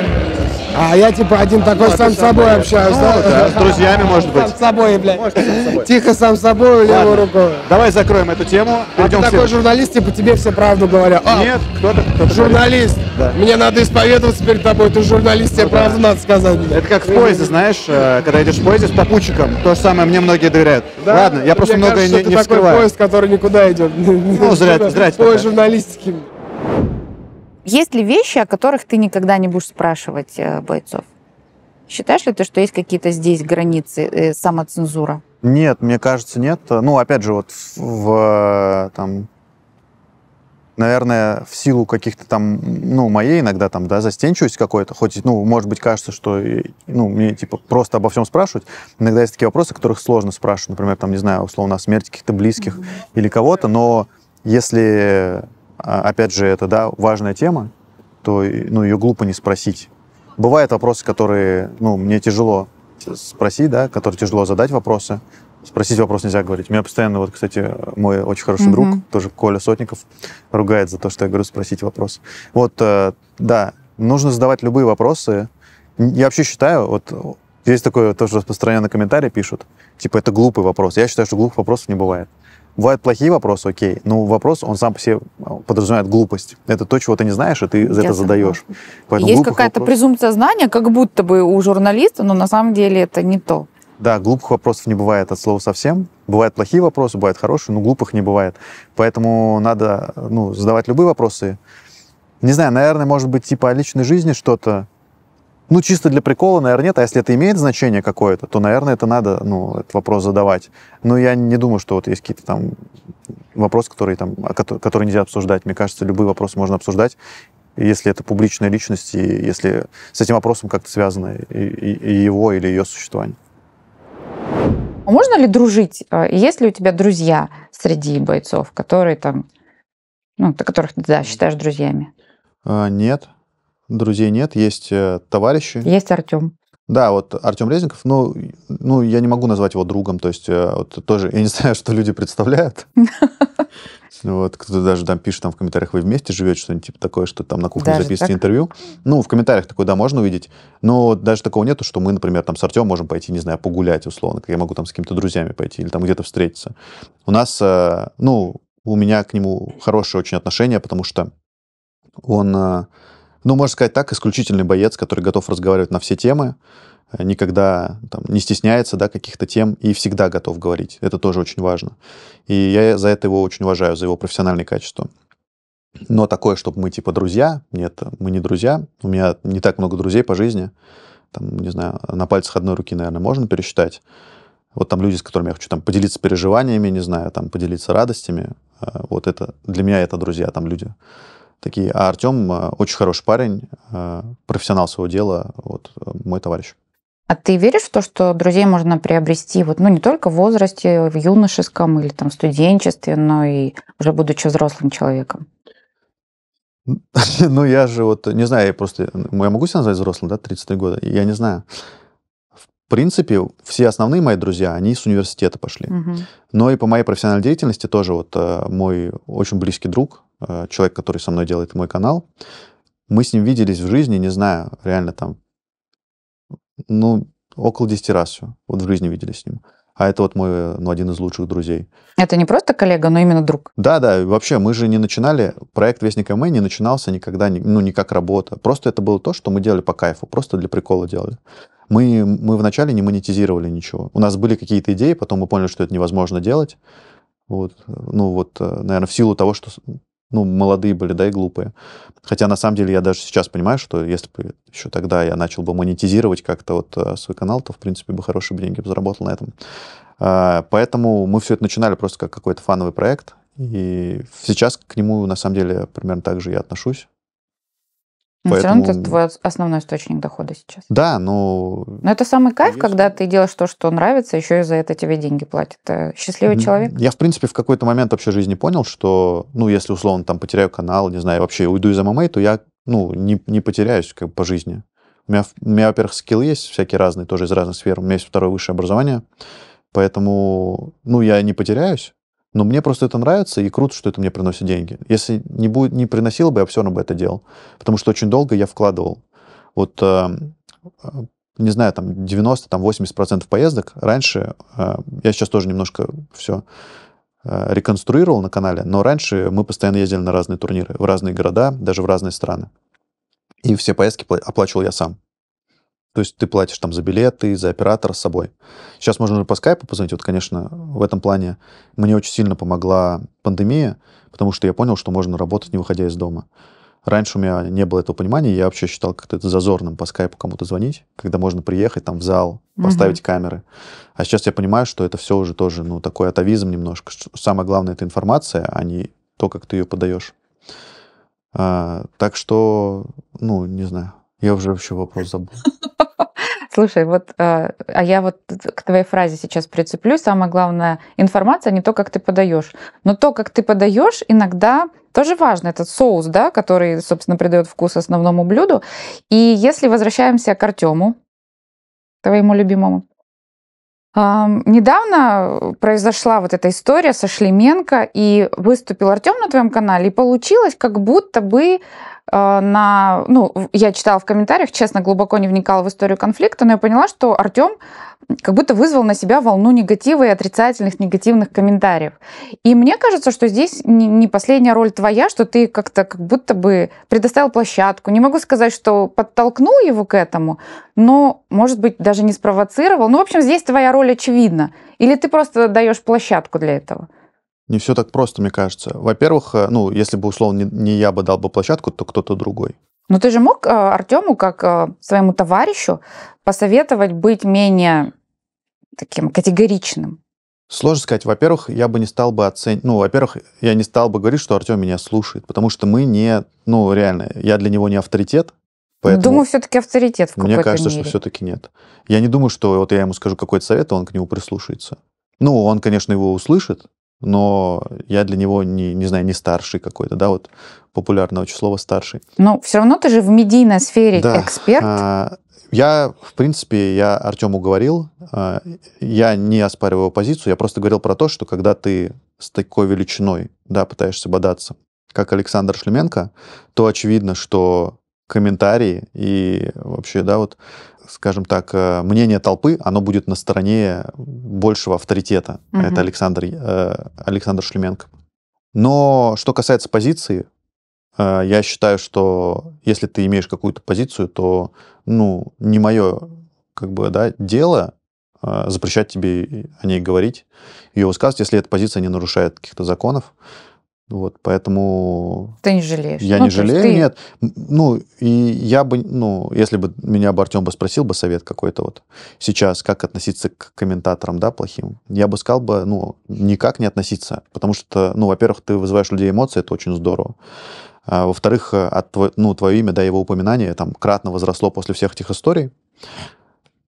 А я типа один такой ну, сам с собой сам, общаюсь. Ну, да? С друзьями, может быть. Сам с собой, блядь. Может, сам собой. Тихо сам с собой, левой рукой. Давай закроем эту тему. а ты такой журналист, типа тебе все правду говорят. А, Нет, кто-то кто Журналист. Да. Мне надо исповедоваться перед тобой, ты журналист, тебе ну, правду да. надо сказать. Блядь. Это как в поезде, знаешь, э, когда идешь в поезде с попутчиком, то же самое мне многие доверяют. Да? Ладно, я просто мне многое кажется, не, что не ты вскрываю. такой поезд, который никуда идет. Ну, зря, зря. Поезд журналистики. Есть ли вещи, о которых ты никогда не будешь спрашивать э, бойцов? Считаешь ли ты, что есть какие-то здесь границы, э, самоцензура? Нет, мне кажется, нет. Ну, опять же, вот в, в там, наверное, в силу каких-то там, ну, моей иногда там, да, застенчивость какой-то, хоть, ну, может быть, кажется, что, э, ну, мне, типа, просто обо всем спрашивать. Иногда есть такие вопросы, которых сложно спрашивать, например, там, не знаю, условно, о смерти каких-то близких mm-hmm. или кого-то, но если а, опять же, это да, важная тема, то ну, ее глупо не спросить. Бывают вопросы, которые ну, мне тяжело спросить, да, которые тяжело задать вопросы. Спросить вопрос нельзя говорить. Меня постоянно, вот, кстати, мой очень хороший mm-hmm. друг, тоже Коля Сотников, ругает за то, что я говорю спросить вопрос. Вот, э, да, нужно задавать любые вопросы. Я вообще считаю, вот есть такое тоже распространенный комментарий пишут, типа это глупый вопрос. Я считаю, что глупых вопросов не бывает. Бывают плохие вопросы, окей, но вопрос, он сам по себе э, подразумевает глупость. Это то, чего ты не знаешь, и ты за это задаешь. Есть какая-то вопрос... презумпция знания, как будто бы у журналиста, но на самом деле это не то. Да, глупых вопросов не бывает от слова совсем. Бывают плохие вопросы, бывают хорошие, но глупых не бывает. Поэтому надо ну, задавать любые вопросы. Не знаю, наверное, может быть, типа о личной жизни что-то ну, чисто для прикола, наверное, нет. А если это имеет значение какое-то, то, наверное, это надо, ну, этот вопрос задавать. Но я не думаю, что вот есть какие-то там вопросы, которые, там, которые нельзя обсуждать. Мне кажется, любые вопросы можно обсуждать, если это публичная личность, и если с этим вопросом как-то связано и, и, и его или ее существование. А можно ли дружить? А есть ли у тебя друзья среди бойцов, которые там, ну, которых ты да, считаешь друзьями? А, нет, друзей нет, есть э, товарищи. Есть Артем. Да, вот Артем Резников, ну, ну, я не могу назвать его другом, то есть э, вот, тоже, я не знаю, что люди представляют. Вот, кто-то даже там пишет там в комментариях, вы вместе живете, что-нибудь типа такое, что там на кухне даже записываете так? интервью. Ну, в комментариях такое, да, можно увидеть, но даже такого нету, что мы, например, там с Артем можем пойти, не знаю, погулять условно, я могу там с какими-то друзьями пойти или там где-то встретиться. У нас, э, ну, у меня к нему хорошее очень отношение, потому что он ну, можно сказать так, исключительный боец, который готов разговаривать на все темы, э, никогда там, не стесняется да, каких-то тем и всегда готов говорить. Это тоже очень важно. И я за это его очень уважаю, за его профессиональные качества. Но такое, чтобы мы типа друзья, нет, мы не друзья. У меня не так много друзей по жизни. Там, не знаю, на пальцах одной руки, наверное, можно пересчитать. Вот там люди, с которыми я хочу там поделиться переживаниями, не знаю, там поделиться радостями. Э, вот это, для меня это друзья, там люди, такие. А Артем э, очень хороший парень, э, профессионал своего дела, вот э, мой товарищ. А ты веришь в то, что друзей можно приобрести вот, ну, не только в возрасте, в юношеском или там студенчестве, но и уже будучи взрослым человеком? Ну, я же вот, не знаю, я просто, я могу себя назвать взрослым, да, 33 года? Я не знаю. В принципе, все основные мои друзья, они с университета пошли. Угу. Но и по моей профессиональной деятельности тоже вот мой очень близкий друг, Э, человек, который со мной делает мой канал, мы с ним виделись в жизни, не знаю, реально там, ну, около 10 раз все. Вот в жизни виделись с ним. А это вот мой, ну, один из лучших друзей. Это не просто коллега, но именно друг. Да, да, вообще мы же не начинали, проект Вестник МЭ не начинался никогда, ну, не как работа. Просто это было то, что мы делали по кайфу, просто для прикола делали. Мы, мы вначале не монетизировали ничего. У нас были какие-то идеи, потом мы поняли, что это невозможно делать. Вот, ну вот, э, наверное, в силу того, что ну, молодые были, да, и глупые. Хотя, на самом деле, я даже сейчас понимаю, что если бы еще тогда я начал бы монетизировать как-то вот э, свой канал, то, в принципе, бы хорошие деньги бы заработал на этом. А, поэтому мы все это начинали просто как какой-то фановый проект, и сейчас к нему, на самом деле, примерно так же я отношусь. Поэтому... все равно это твой основной источник дохода сейчас. Да, но... Ну, но это самый кайф, Конечно. когда ты делаешь то, что нравится, еще и за это тебе деньги платят. Э, счастливый человек. Я, в принципе, в какой-то момент вообще жизни понял, что, ну, если условно там потеряю канал, не знаю, вообще уйду из ММА, то я, ну, не, не потеряюсь как по жизни. У меня, у меня, во-первых, скилл есть всякие разные, тоже из разных сфер. У меня есть второе высшее образование, поэтому, ну, я не потеряюсь. Но мне просто это нравится, и круто, что это мне приносит деньги. Если не, будет, не приносило бы, я все равно бы это делал. Потому что очень долго я вкладывал. Вот, э, э, не знаю, там 90-80% поездок раньше, э, я сейчас тоже немножко все реконструировал на канале, но раньше мы постоянно ездили на разные турниры, в разные города, даже в разные страны. И все поездки оплачивал я сам. То есть ты платишь там за билеты, за оператора с собой. Сейчас можно уже по скайпу позвонить. Вот, конечно, в этом плане мне очень сильно помогла пандемия, потому что я понял, что можно работать, не выходя из дома. Раньше у меня не было этого понимания, я вообще считал как-то это зазорным по скайпу кому-то звонить, когда можно приехать там в зал, поставить mm камеры. А сейчас я понимаю, что это все уже тоже, ну, такой атовизм немножко. Самое главное — это информация, а не то, как ты ее подаешь. А, так что, ну, не знаю, я уже вообще вопрос забыл. Слушай, вот, а, а я вот к твоей фразе сейчас прицеплю. Самое главное, информация а не то, как ты подаешь. Но то, как ты подаешь, иногда тоже важно. Этот соус, да, который, собственно, придает вкус основному блюду. И если возвращаемся к Артему, твоему любимому, Недавно произошла вот эта история со Шлеменко, и выступил Артем на твоем канале, и получилось, как будто бы Э, на... Ну, я читала в комментариях, честно, глубоко не вникала в историю конфликта, но я поняла, что Артем как будто вызвал на себя волну негатива и отрицательных негативных комментариев. И мне кажется, что здесь не последняя роль твоя, что ты как-то как будто бы предоставил площадку. Не могу сказать, что подтолкнул его к этому, но, может быть, даже не спровоцировал. Ну, в общем, здесь твоя роль очевидна. Или ты просто даешь площадку для этого? Не все так просто, мне кажется. Во-первых, э, ну, если бы, условно, не я бы дал бы площадку, то кто-то другой. Но ты же мог э, Артему, как э, своему товарищу, посоветовать быть менее таким категоричным? Сложно сказать. Во-первых, я бы не стал бы оценить... Ну, во-первых, я не стал бы говорить, что Артем меня слушает, потому что мы не... Ну, реально, я для него не авторитет, Поэтому думаю, все-таки авторитет в Мне кажется, мере. что все-таки нет. Я не думаю, что вот я ему скажу какой-то совет, он к нему прислушается. Ну, он, конечно, его услышит, но я для него не, не знаю, не старший какой-то, да, вот популярное очень слово старший. Но все равно ты же в медийной сфере да. эксперт. А, я, в принципе, я Артему говорил, а, я не оспариваю его позицию, я просто говорил про то, что когда ты с такой величиной, да, пытаешься бодаться, как Александр Шлеменко, то очевидно, что комментарии и вообще, да, вот скажем так, э, мнение толпы, оно будет на стороне большего авторитета. Угу. Это Александр, э, Александр Шлеменко. Но что касается позиции, э, я считаю, что если ты имеешь какую-то позицию, то, ну, не мое, как бы, да, дело э, запрещать тебе о ней говорить, ее высказывать, если эта позиция не нарушает каких-то законов. Вот, поэтому... Ты не жалеешь? Я ну, не жалею, ты... нет. Ну, и я бы, ну, если бы меня бы Артем бы спросил бы совет какой-то вот сейчас, как относиться к комментаторам, да, плохим, я бы сказал бы, ну, никак не относиться, потому что, ну, во-первых, ты вызываешь людей эмоции, это очень здорово. А, во-вторых, э, от тво... ну, твое имя, да, его упоминание там кратно возросло после всех этих историй,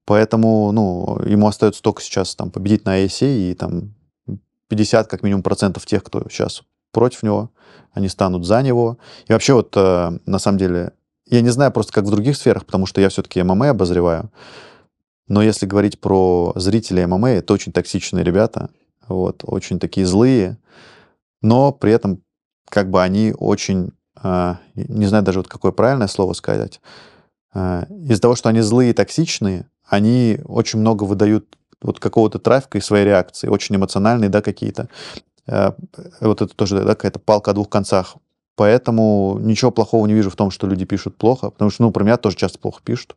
поэтому, ну, ему остается только сейчас там победить на ASA и там 50 как минимум процентов тех, кто сейчас против него, они станут за него. И вообще вот, э, на самом деле, я не знаю просто как в других сферах, потому что я все-таки ММА обозреваю, но если говорить про зрителей ММА, это очень токсичные ребята, вот, очень такие злые, но при этом как бы они очень, э, не знаю даже вот какое правильное слово сказать, э, из-за того, что они злые и токсичные, они очень много выдают вот какого-то трафика и своей реакции, очень эмоциональные, да, какие-то. Э, вот это тоже да, какая-то палка о двух концах. Поэтому ничего плохого не вижу в том, что люди пишут плохо, потому что, ну, про меня тоже часто плохо пишут.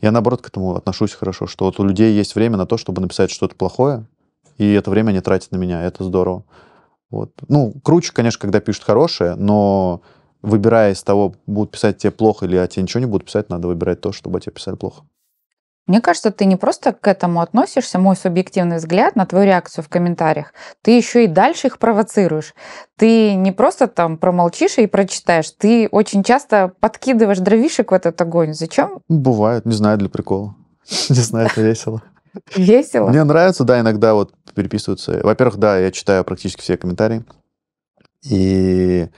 Я, наоборот, к этому отношусь хорошо, что вот у людей есть время на то, чтобы написать что-то плохое, и это время они тратят на меня, это здорово. Вот. Ну, круче, конечно, когда пишут хорошее, но выбирая из того, будут писать тебе плохо или о «А тебе ничего не будут писать, надо выбирать то, чтобы тебе писали плохо. Мне кажется, ты не просто к этому относишься, мой субъективный взгляд на твою реакцию в комментариях. Ты еще и дальше их провоцируешь. Ты не просто там промолчишь и прочитаешь, ты очень часто подкидываешь дровишек в этот огонь. Зачем? Бывает, не знаю, для прикола. Не знаю, это весело. Весело? Мне нравится, да, иногда вот переписываются. Во-первых, да, я читаю практически все комментарии. И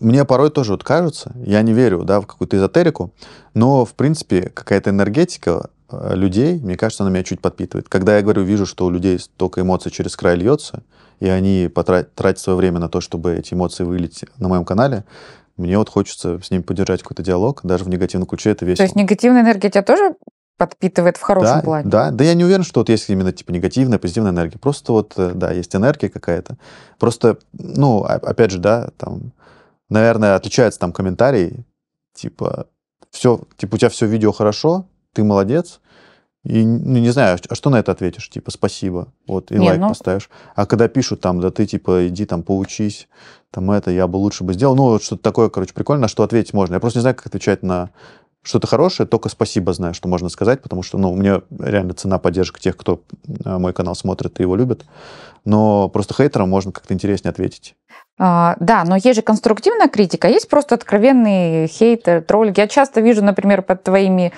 мне порой тоже вот кажется, я не верю, да, в какую-то эзотерику, но, в принципе, какая-то энергетика э, людей, мне кажется, она меня чуть подпитывает. Когда я говорю, вижу, что у людей столько эмоций через край льется, и они потратят, тратят свое время на то, чтобы эти эмоции вылить на моем канале, мне вот хочется с ним поддержать какой-то диалог, даже в негативном ключе это весело. То есть негативная энергия тебя тоже подпитывает в хорошем да, плане? Да, да я не уверен, что вот есть именно типа негативная, позитивная энергия. Просто вот, э, да, есть энергия какая-то. Просто, ну, а, опять же, да, там, наверное, отличается там комментарий, типа, все, типа, у тебя все видео хорошо, ты молодец, и ну, не знаю, а что на это ответишь? Типа, спасибо, вот, и не, лайк ну... поставишь. А когда пишут там, да ты, типа, иди там поучись, там это, я бы лучше бы сделал, ну, вот что-то такое, короче, прикольно, на что ответить можно. Я просто не знаю, как отвечать на что-то хорошее, только спасибо знаю, что можно сказать, потому что, ну, у меня реально цена поддержки тех, кто э, мой канал смотрит и его любит. Но просто хейтерам можно как-то интереснее ответить. А, да, но есть же конструктивная критика, есть просто откровенные хейтеры, тролли. Я часто вижу, например, под твоими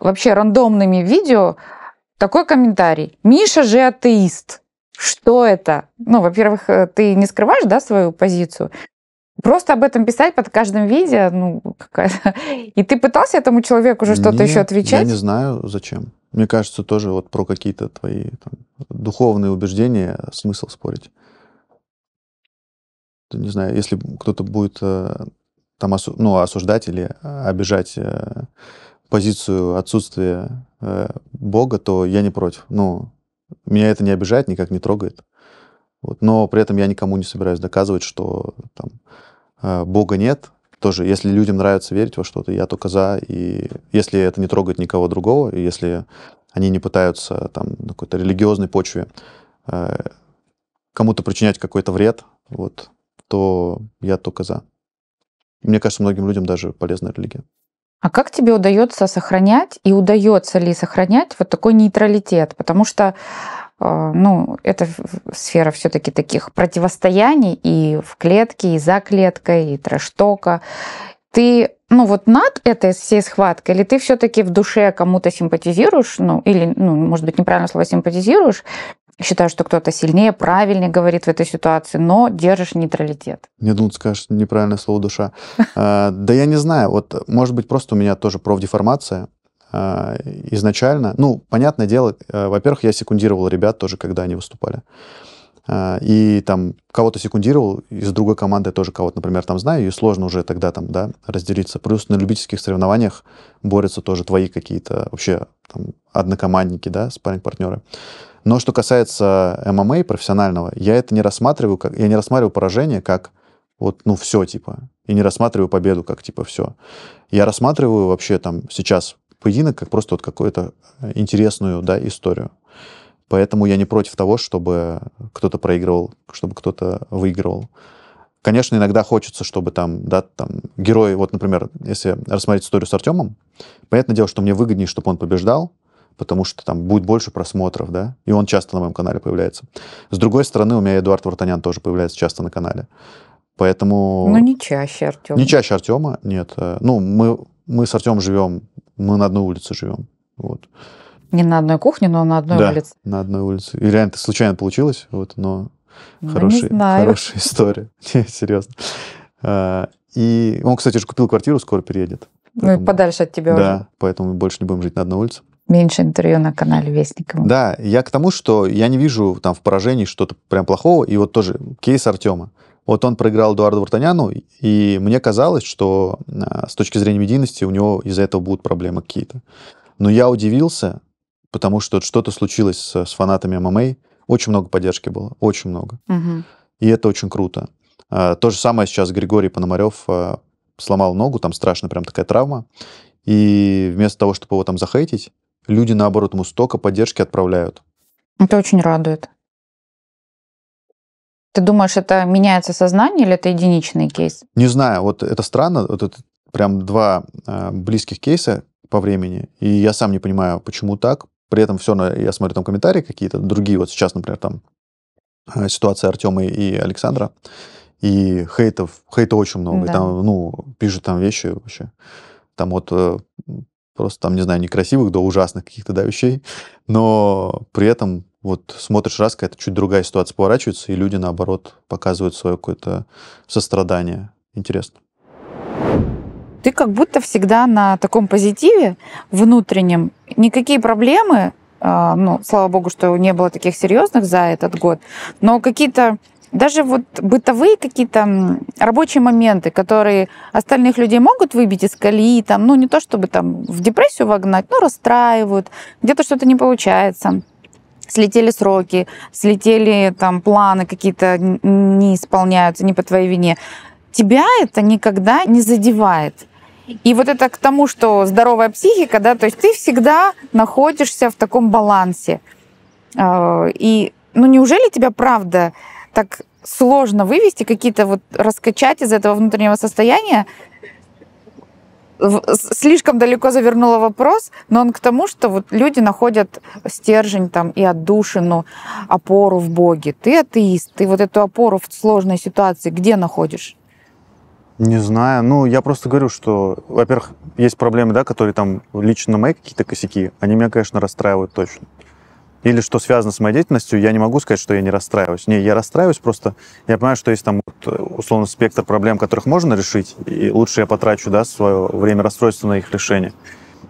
вообще рандомными видео такой комментарий. Миша же атеист. Что это? Ну, во-первых, э, ты не скрываешь, да, свою позицию. Просто об этом писать под каждым видео, ну, какая-то... И ты пытался этому человеку уже что-то еще отвечать? Я не знаю, зачем. Мне кажется, тоже вот про какие-то твои там, духовные убеждения смысл спорить не знаю, если кто-то будет э, там ну, осуждать или э, обижать э, позицию отсутствия Бога, то я не против. Ну, меня это не обижает, никак не трогает. Вот. Но при этом я никому не собираюсь доказывать, что там, Бога нет. Тоже, если людям нравится верить во что-то, я только за. И если это не трогает никого другого, и если они не пытаются там, на какой-то религиозной почве кому-то причинять какой-то вред, вот, то я только за. Мне кажется, многим людям даже полезна религия. А как тебе удается сохранять и удается ли сохранять вот такой нейтралитет? Потому что э, ну, это сфера все-таки таких противостояний и в клетке, и за клеткой, и трэштока. Ты ну вот над этой всей схваткой, или ты все-таки в душе кому-то симпатизируешь, ну или, ну, может быть, неправильное слово симпатизируешь, считаю, что кто-то сильнее, правильнее говорит в этой ситуации, но держишь нейтралитет. Не думаю, скажешь неправильное слово «душа». А, да я не знаю, вот, может быть, просто у меня тоже профдеформация, а, изначально, ну, понятное дело, а, во-первых, я секундировал ребят тоже, когда они выступали. И там кого-то секундировал, из другой команды я тоже кого-то, например, там знаю, и сложно уже тогда там, да, разделиться. Плюс на любительских соревнованиях борются тоже твои какие-то вообще там, однокомандники, да, спарринг-партнеры. Но что касается ММА профессионального, я это не рассматриваю, как, я не рассматриваю поражение как вот, ну, все, типа. И не рассматриваю победу как, типа, все. Я рассматриваю вообще там сейчас поединок как просто вот какую-то э, интересную, да, историю. Поэтому я не против того, чтобы кто-то проигрывал, чтобы кто-то выигрывал. Конечно, иногда хочется, чтобы там, да, там, герой, вот, например, если рассмотреть историю с Артемом, понятное дело, что мне выгоднее, чтобы он побеждал, потому что там будет больше просмотров, да, и он часто на моем канале появляется. С другой стороны, у меня Эдуард Вартанян тоже появляется часто на канале. Поэтому... Ну, не чаще Артема. Не чаще Артема, нет. Э, ну, мы, мы с Артемом живем, мы на одной улице живем. Вот. Не на одной кухне, но на одной да, улице. на одной улице. И реально это случайно получилось, вот, но ну, хороший, хорошая история. Серьезно. А, и он, кстати же, купил квартиру, скоро переедет. Поэтому, ну и подальше от тебя да, уже. Да, поэтому мы больше не будем жить на одной улице меньше интервью на канале Вестникова. Да, я к тому, что я не вижу там в поражении что-то прям плохого. И вот тоже кейс Артема. Вот он проиграл Эдуарду Вартаняну, и мне казалось, что а, с точки зрения медийности у него из-за этого будут проблемы какие-то. Но я удивился, потому что что-то случилось с, с фанатами ММА. Очень много поддержки было, очень много. Угу. И это очень круто. А, то же самое сейчас Григорий Пономарев а, сломал ногу, там страшная прям такая травма. И вместо того, чтобы его там захейтить, люди, наоборот, ему столько поддержки отправляют. Это очень радует. Ты думаешь, это меняется сознание или это единичный кейс? Не знаю, вот это странно, вот это прям два э, близких кейса по времени, и я сам не понимаю, почему так. При этом все, я смотрю там комментарии какие-то другие, вот сейчас, например, там э, ситуация Артема и Александра, и хейтов, хейта очень много, да. и там, ну, пишут там вещи вообще. Там вот э, просто там, не знаю, некрасивых до ужасных каких-то, да, вещей, но при этом вот смотришь раз, какая-то чуть другая ситуация поворачивается, и люди, наоборот, показывают свое какое-то сострадание. Интересно. Ты как будто всегда на таком позитиве внутреннем. Никакие проблемы, а, ну, слава богу, что не было таких серьезных за этот год, но какие-то даже вот бытовые какие-то рабочие моменты, которые остальных людей могут выбить из колеи, там, ну, не то чтобы там в депрессию вогнать, но расстраивают, где-то что-то не получается, слетели сроки, слетели там планы какие-то не исполняются, не по твоей вине. Тебя это никогда не задевает. И вот это к тому, что здоровая психика, да, то есть ты всегда находишься в таком балансе. А, и, ну, неужели тебя правда так сложно вывести, какие-то вот раскачать из этого внутреннего состояния. Слишком далеко завернула вопрос, но он к тому, что вот люди находят стержень там и отдушину, опору в Боге. Ты атеист, ты вот эту опору в сложной ситуации где находишь? Не знаю. Ну, я просто говорю, что, во-первых, есть проблемы, да, которые там лично мои какие-то косяки, они меня, конечно, расстраивают точно или что связано с моей деятельностью, я не могу сказать, что я не расстраиваюсь. Не, я расстраиваюсь просто, я понимаю, что есть там вот, э, условно спектр проблем, которых можно решить, и лучше я потрачу да, свое время расстройства на их решение.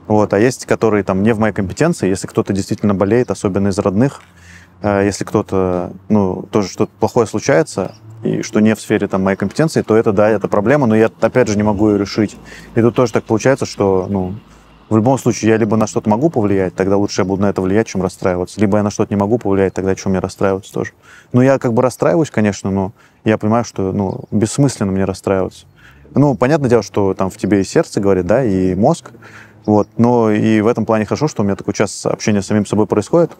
Вот, а есть, которые там не в моей компетенции, если кто-то действительно болеет, особенно из родных, э, если кто-то, ну, тоже что-то плохое случается, и что не в сфере там, моей компетенции, то это, да, это проблема, но я, опять же, не могу ее решить. И тут тоже так получается, что, ну, в любом случае, я либо на что-то могу повлиять, тогда лучше я буду на это влиять, чем расстраиваться. Либо я на что-то не могу повлиять, тогда чем мне расстраиваться тоже. Ну, я как бы расстраиваюсь, конечно, но я понимаю, что ну, бессмысленно мне расстраиваться. Ну, понятное дело, что там в тебе и сердце говорит, да, и мозг. Вот. Но и в этом плане хорошо, что у меня такой час общения с самим собой происходит.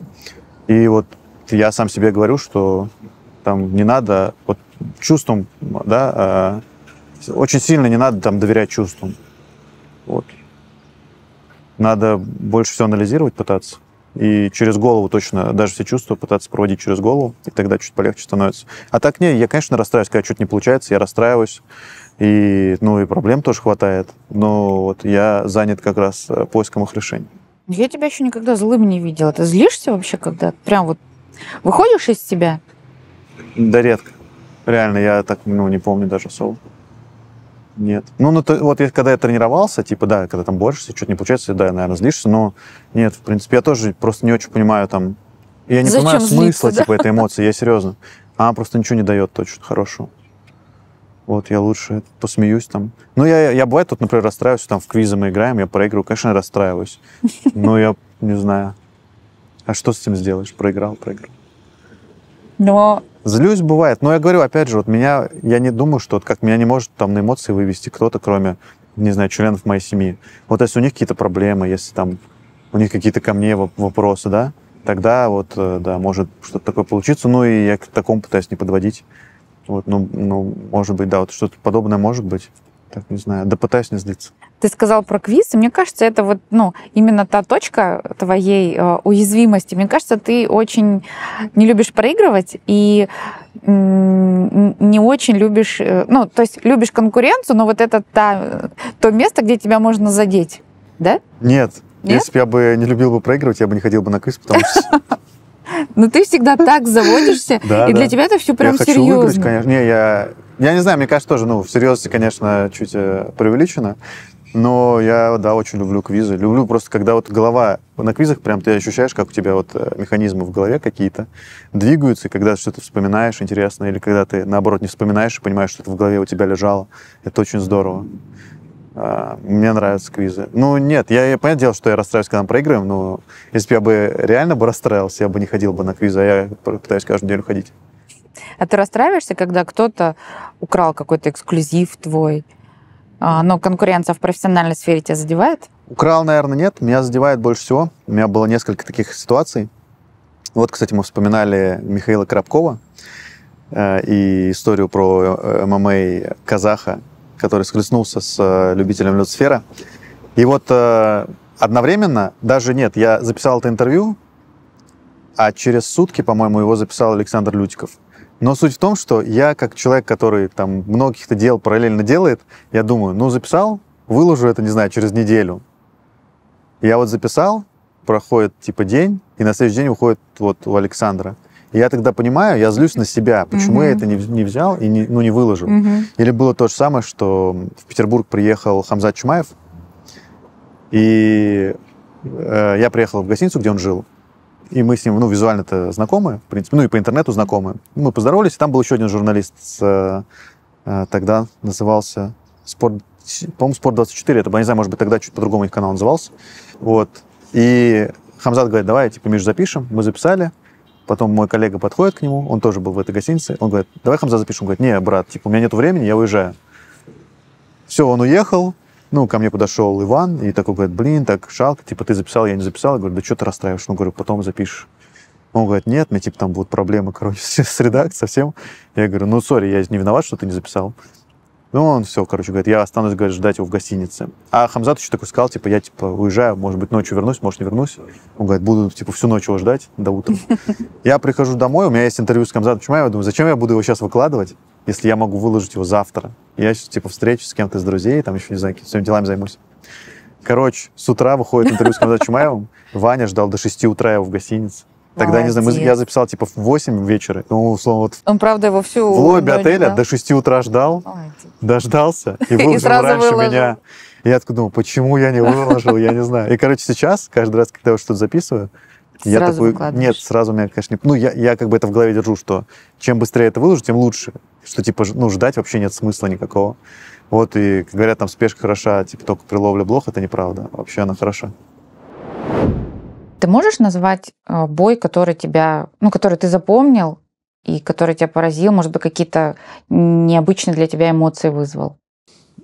И вот я сам себе говорю, что там не надо вот чувством, да, э, очень сильно не надо там доверять чувствам. Вот. Надо больше все анализировать, пытаться. И через голову точно, даже все чувства пытаться проводить через голову, и тогда чуть полегче становится. А так не, я, конечно, расстраиваюсь, когда что-то не получается, я расстраиваюсь. И, ну, и проблем тоже хватает. Но вот я занят как раз э, поиском их решений. Ну, я тебя еще никогда злым не видела. Ты злишься вообще, когда прям вот выходишь из тебя? Да редко. Реально, я так, ну, не помню даже особо. Нет. Ну, ну то, вот я, когда я тренировался, типа, да, когда там борешься, что-то не получается, да, наверное, злишься, но нет, в принципе, я тоже просто не очень понимаю там... Я не Зачем понимаю злиться, смысла, да? типа, этой эмоции, я серьезно. Она просто ничего не дает точно хорошего. Вот, я лучше посмеюсь там. Ну, я, я бывает тут, например, расстраиваюсь, там в квизы мы играем, я проигрываю, конечно, я расстраиваюсь. Но я не знаю. А что с этим сделаешь? Проиграл, проиграл. Но Злюсь бывает, но я говорю, опять же, вот меня, я не думаю, что вот как меня не может там на эмоции вывести кто-то, кроме, не знаю, членов моей семьи. Вот если у них какие-то проблемы, если там у них какие-то ко мне вопросы, да, тогда вот, э, да, может что-то такое получиться. Ну и я к такому пытаюсь не подводить. Вот, ну, ну, может быть, да, вот что-то подобное может быть. Так, не знаю, да пытаюсь не злиться. Ты сказал про квиз, и мне кажется, это вот, ну, именно та точка твоей э, уязвимости. Мне кажется, ты очень не любишь проигрывать и не очень любишь, э, ну, то есть любишь конкуренцию, но вот это та, то место, где тебя можно задеть, да? Нет. Нет? Если бы я бы не любил бы проигрывать, я бы не ходил бы на квиз, потому что... Но ну, ты всегда так заводишься, и для тебя это все прям серьезно. Я хочу выиграть, конечно. Не, я я не знаю, мне кажется, тоже, ну, в серьезности, конечно, чуть э, преувеличено. Но я, да, очень люблю квизы. Люблю просто, когда вот голова на квизах, прям ты ощущаешь, как у тебя вот э, механизмы в голове какие-то двигаются, и когда что-то вспоминаешь интересно, или когда ты, наоборот, не вспоминаешь и понимаешь, что это в голове у тебя лежало. Это очень здорово. А, мне нравятся квизы. Ну, нет, я, я понятное дело, что я расстраиваюсь, когда мы проигрываем, но если бы я бы реально бы расстраивался, я бы не ходил бы на квизы, а я пытаюсь каждую неделю ходить. А ты расстраиваешься, когда кто-то украл какой-то эксклюзив твой, а, но конкуренция в профессиональной сфере тебя задевает? Украл, наверное, нет. Меня задевает больше всего. У меня было несколько таких ситуаций. Вот, кстати, мы вспоминали Михаила Коробкова э, и историю про э, ММА казаха, который схлестнулся с э, любителем Людсфера. И вот одновременно, даже нет, я записал это интервью, а через сутки, по-моему, его записал Александр Лютиков. Но суть в том, что я, как человек, который там многих то дел параллельно делает, я думаю, ну, записал, выложу это, не знаю, через неделю. Я вот записал, проходит типа день, и на следующий день уходит вот у Александра. И я тогда понимаю, я злюсь на себя, почему mm-hmm. я это не, не взял и не, ну, не выложил. Mm-hmm. Или было то же самое, что в Петербург приехал Хамзат Чумаев, и э, я приехал в гостиницу, где он жил и мы с ним, ну, визуально-то знакомые, в принципе, ну, и по интернету знакомые. Мы поздоровались, и там был еще один журналист, с, э, э, тогда назывался Спорт, по-моему, Спорт24, это, я не знаю, может быть, тогда чуть по-другому их канал назывался. Вот. И Хамзат говорит, давай, типа, Миш, запишем. Мы записали. Потом мой коллега подходит к нему, он тоже был в этой гостинице. Он говорит, давай Хамзат запишем. Он говорит, не, брат, типа, у меня нет времени, я уезжаю. Все, он уехал, ну, ко мне подошел Иван и такой говорит, блин, так жалко, типа ты записал, я не записал. Я говорю, да что ты расстраиваешь? Ну, говорю, потом запишешь. Он говорит, нет, мне типа там будут проблемы, короче, с редакцией совсем. Я говорю, ну, сори, я не виноват, что ты не записал. Ну, он все, короче, говорит, я останусь, говорит, ждать его в гостинице. А Хамзат еще такой сказал, типа, я, типа, уезжаю, может быть, ночью вернусь, может, не вернусь. Он говорит, буду, типа, всю ночь его ждать до утра. Я прихожу домой, у меня есть интервью с Хамзатом Чумаевым, думаю, зачем я буду его сейчас выкладывать? если я могу выложить его завтра. Я сейчас, типа, встречусь с кем-то из друзей, там еще, не знаю, своими делами займусь. Короче, с утра выходит интервью с Камзат Чумаевым. Ваня ждал до 6 утра его в гостинице. Тогда, Молодец. не знаю, я записал типа в 8 вечера. Ну, условно, вот Он, правда, его всю В лобби отеля да? до 6 утра ждал, Молодец. дождался и выложил раньше меня. И я такой думаю, почему я не выложил, я не знаю. И, короче, сейчас, каждый раз, когда я что-то записываю, я сразу такой, Нет, сразу у меня, конечно, не... Ну, я, я как бы это в голове держу, что чем быстрее это выложу, тем лучше. Что, типа, ну, ждать вообще нет смысла никакого. Вот, и говорят, там, спешка хороша, типа, только при ловле блох, это неправда. Вообще она хороша. Ты можешь назвать э, бой, который тебя, ну, который ты запомнил и который тебя поразил, может быть, какие-то необычные для тебя эмоции вызвал?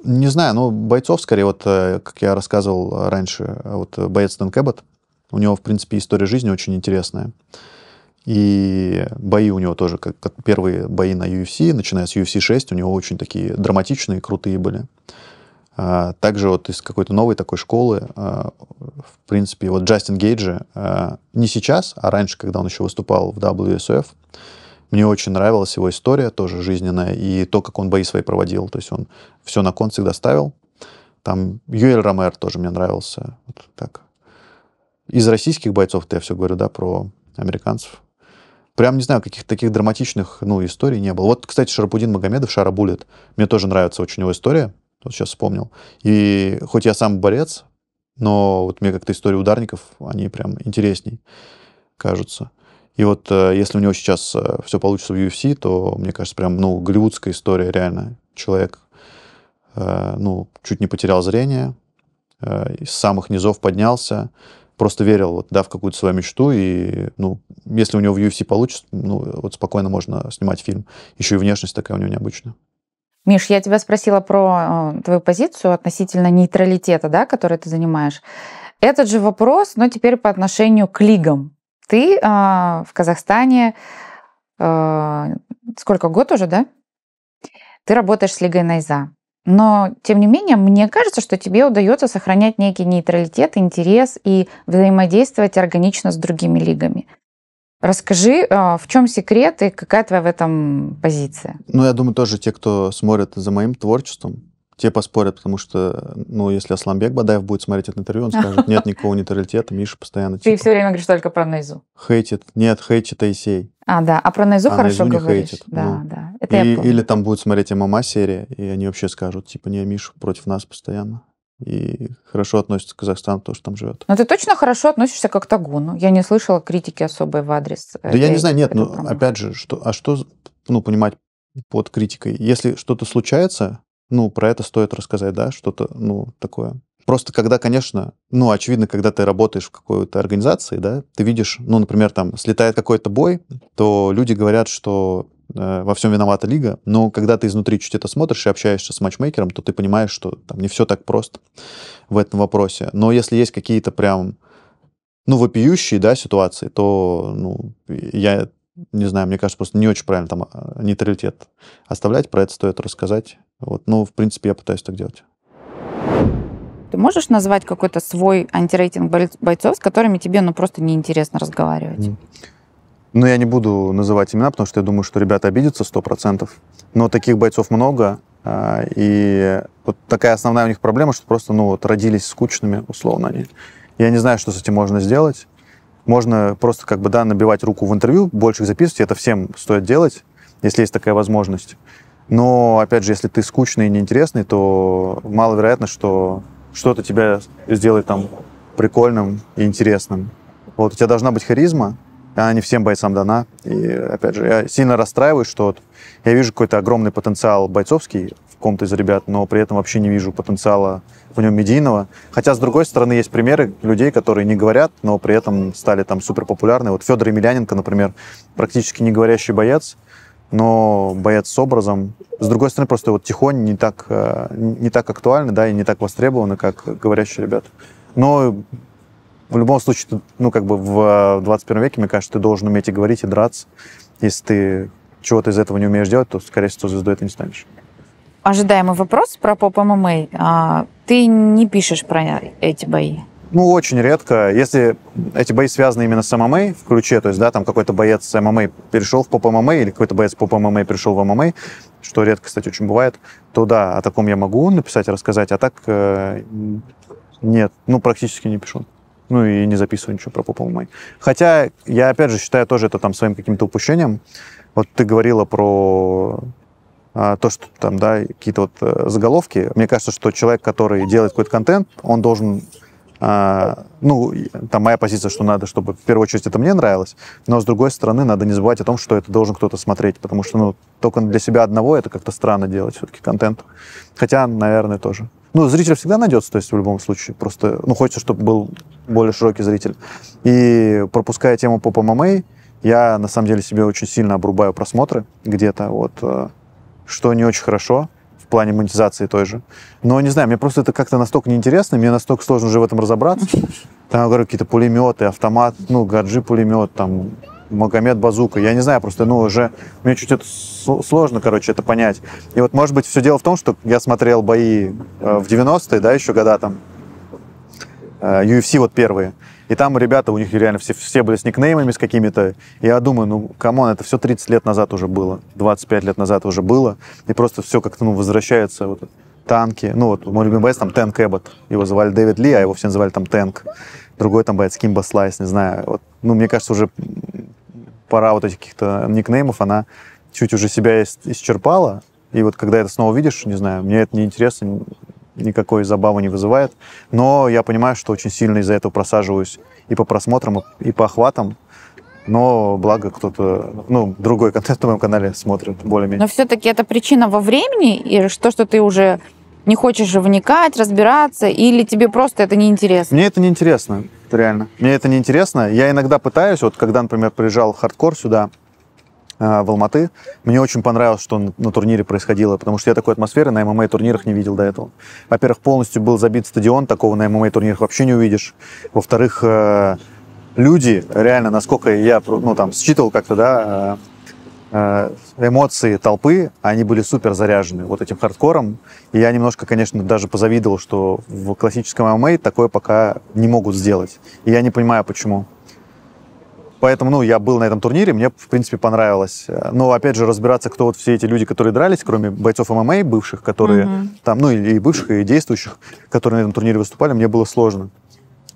Не знаю, ну, бойцов, скорее, вот, э, как я рассказывал раньше, вот э, боец Дэн Кэббот, у него, в принципе, история жизни очень интересная. И бои у него тоже, как, как первые бои на UFC, начиная с UFC 6, у него очень такие драматичные, крутые были. А, также вот из какой-то новой такой школы, а, в принципе, вот Джастин Гейджи, а, не сейчас, а раньше, когда он еще выступал в WSF, мне очень нравилась его история тоже жизненная и то, как он бои свои проводил. То есть он все на кон всегда ставил. Там Юэль Ромер тоже мне нравился. Вот так из российских бойцов, то я все говорю, да, про американцев. Прям не знаю, каких таких драматичных ну, историй не было. Вот, кстати, Шарапудин Магомедов, Шарабулет, Мне тоже нравится очень его история. Вот сейчас вспомнил. И хоть я сам борец, но вот мне как-то истории ударников, они прям интересней кажутся. И вот э, если у него сейчас э, все получится в UFC, то, мне кажется, прям, ну, голливудская история, реально. Человек, э, ну, чуть не потерял зрение, из самых низов поднялся, просто верил вот, да, в какую-то свою мечту, и, ну, если у него в UFC получится, ну, вот спокойно можно снимать фильм. Еще и внешность такая у него необычная. Миш, я тебя спросила про э, твою позицию относительно нейтралитета, да, который ты занимаешь. Этот же вопрос, но теперь по отношению к лигам. Ты э, в Казахстане э, сколько год уже, да? Ты работаешь с Лигой Найза. Но, тем не менее, мне кажется, что тебе удается сохранять некий нейтралитет, интерес и взаимодействовать органично с другими лигами. Расскажи, а, в чем секрет и какая твоя в этом позиция? Ну, я думаю, тоже те, кто смотрит за моим творчеством, те поспорят, потому что, ну, если Асламбек Бадаев будет смотреть это интервью, он скажет, нет никакого нейтралитета, Миша постоянно... Ты типа, все время говоришь только про Найзу. Хейтит. Нет, хейтит Айсей. А, да, а про Найзу а хорошо говоришь. да, ну. да. Это и, или там будут смотреть ММА серия, и они вообще скажут, типа, не, Миша против нас постоянно. И хорошо относится к Казахстану, то, что там живет. Но ты точно хорошо относишься к Октагону. Я не слышала критики особой в адрес. Э, да этой, я не знаю, нет, но ну, промо. опять же, что, а что ну, понимать под критикой? Если что-то случается, ну, про это стоит рассказать, да, что-то, ну, такое. Просто когда, конечно, ну, очевидно, когда ты работаешь в какой-то организации, да, ты видишь, ну, например, там слетает какой-то бой, то люди говорят, что Э, во всем виновата лига, но когда ты изнутри чуть это смотришь и общаешься с матчмейкером, то ты понимаешь, что там не все так просто в этом вопросе. Но если есть какие-то прям, ну, вопиющие, да, ситуации, то, ну, я не знаю, мне кажется, просто не очень правильно там э, нейтралитет оставлять, про это стоит рассказать. Вот, ну, в принципе, я пытаюсь так делать. Ты можешь назвать какой-то свой антирейтинг бойцов, с которыми тебе ну просто неинтересно разговаривать? Mm. Но я не буду называть имена, потому что я думаю, что ребята обидятся 100%. Но таких бойцов много, а, и вот такая основная у них проблема, что просто ну, вот, родились скучными, условно они. Я не знаю, что с этим можно сделать. Можно просто как бы, да, набивать руку в интервью, больше их записывать, это всем стоит делать, если есть такая возможность. Но, опять же, если ты скучный и неинтересный, то маловероятно, что что-то тебя сделает там прикольным и интересным. Вот у тебя должна быть харизма, а Она не всем бойцам дана. И, опять же, я сильно расстраиваюсь, что вот я вижу какой-то огромный потенциал бойцовский в ком-то из ребят, но при этом вообще не вижу потенциала в нем медийного. Хотя, с другой стороны, есть примеры людей, которые не говорят, но при этом стали там супер популярны. Вот Федор Емельяненко, например, практически не говорящий боец, но боец с образом. С другой стороны, просто вот тихонь не так, э, не так актуальны, да, и не так востребованы, как говорящие ребята. Но в любом случае, ну, как бы в 21 э, веке, мне кажется, ты должен уметь и говорить, и драться. Если ты чего-то из этого не умеешь делать, то, скорее всего, звездой ты не станешь. Ожидаемый вопрос про поп ММА. А, ты не пишешь про эти бои? Ну, очень редко. Если эти бои связаны именно с ММА в ключе, то есть, да, там какой-то боец ММА перешел в поп-ММА, или какой-то боец поп-ММА перешел в ММА, что редко, кстати, очень бывает, то да, о таком я могу написать, рассказать, а так э, нет, ну, практически не пишу. Ну и не записываю ничего про Popple Май. Хотя я, опять же, считаю тоже это там своим каким-то упущением. Вот ты говорила про а, то, что там, да, какие-то вот э, заголовки. Мне кажется, что человек, который делает какой-то контент, он должен а, ну, там моя позиция, что надо, чтобы в первую очередь это мне нравилось, но с другой стороны, надо не забывать о том, что это должен кто-то смотреть, потому что, ну, только для себя одного это как-то странно делать все-таки контент. Хотя, наверное, тоже. Ну, зритель всегда найдется, то есть в любом случае. Просто, ну, хочется, чтобы был более широкий зритель. И пропуская тему по ММА, я, на самом деле, себе очень сильно обрубаю просмотры где-то, вот, э, что не очень хорошо в плане монетизации той же. Но, не знаю, мне просто это как-то настолько неинтересно, мне настолько сложно уже в этом разобраться. Там, говорю, какие-то пулеметы, автомат, ну, гаджи пулемет, там, Магомед Базука. Я не знаю, просто, ну, уже мне чуть это сложно, короче, это понять. И вот, может быть, все дело в том, что я смотрел бои э, в 90-е, да, еще года там, э, UFC вот первые. И там ребята, у них реально все, все были с никнеймами, с какими-то. Я думаю, ну, камон, это все 30 лет назад уже было, 25 лет назад уже было. И просто все как-то, ну, возвращается вот танки. Ну, вот мой любимый боец там Тэнк Эббот. Его звали Дэвид Ли, а его все называли там Тэнк. Другой там боец Кимба Слайс, не знаю. Вот, ну, мне кажется, уже пора вот этих каких-то никнеймов, она чуть уже себя исчерпала. И вот когда это снова видишь, не знаю, мне это не интересно, никакой забавы не вызывает. Но я понимаю, что очень сильно из-за этого просаживаюсь и по просмотрам, и по охватам. Но благо кто-то, ну, другой контент на моем канале смотрит более-менее. Но все-таки это причина во времени, и что что ты уже не хочешь вникать, разбираться, или тебе просто это неинтересно? Мне это неинтересно, реально. Мне это неинтересно. Я иногда пытаюсь, вот когда, например, приезжал хардкор сюда, э, в Алматы. Мне очень понравилось, что на турнире происходило, потому что я такой атмосферы на ММА-турнирах не видел до этого. Во-первых, полностью был забит стадион, такого на ММА-турнирах вообще не увидишь. Во-вторых, э, люди, реально, насколько я ну, там, считывал как-то, да, э, Э, эмоции толпы, они были супер заряжены вот этим хардкором. И я немножко, конечно, даже позавидовал, что в классическом ММА такое пока не могут сделать. И я не понимаю, почему. Поэтому, ну, я был на этом турнире, мне, в принципе, понравилось. Но, опять же, разбираться, кто вот все эти люди, которые дрались, кроме бойцов ММА, бывших, которые mm-hmm. там, ну, и бывших, и действующих, которые на этом турнире выступали, мне было сложно.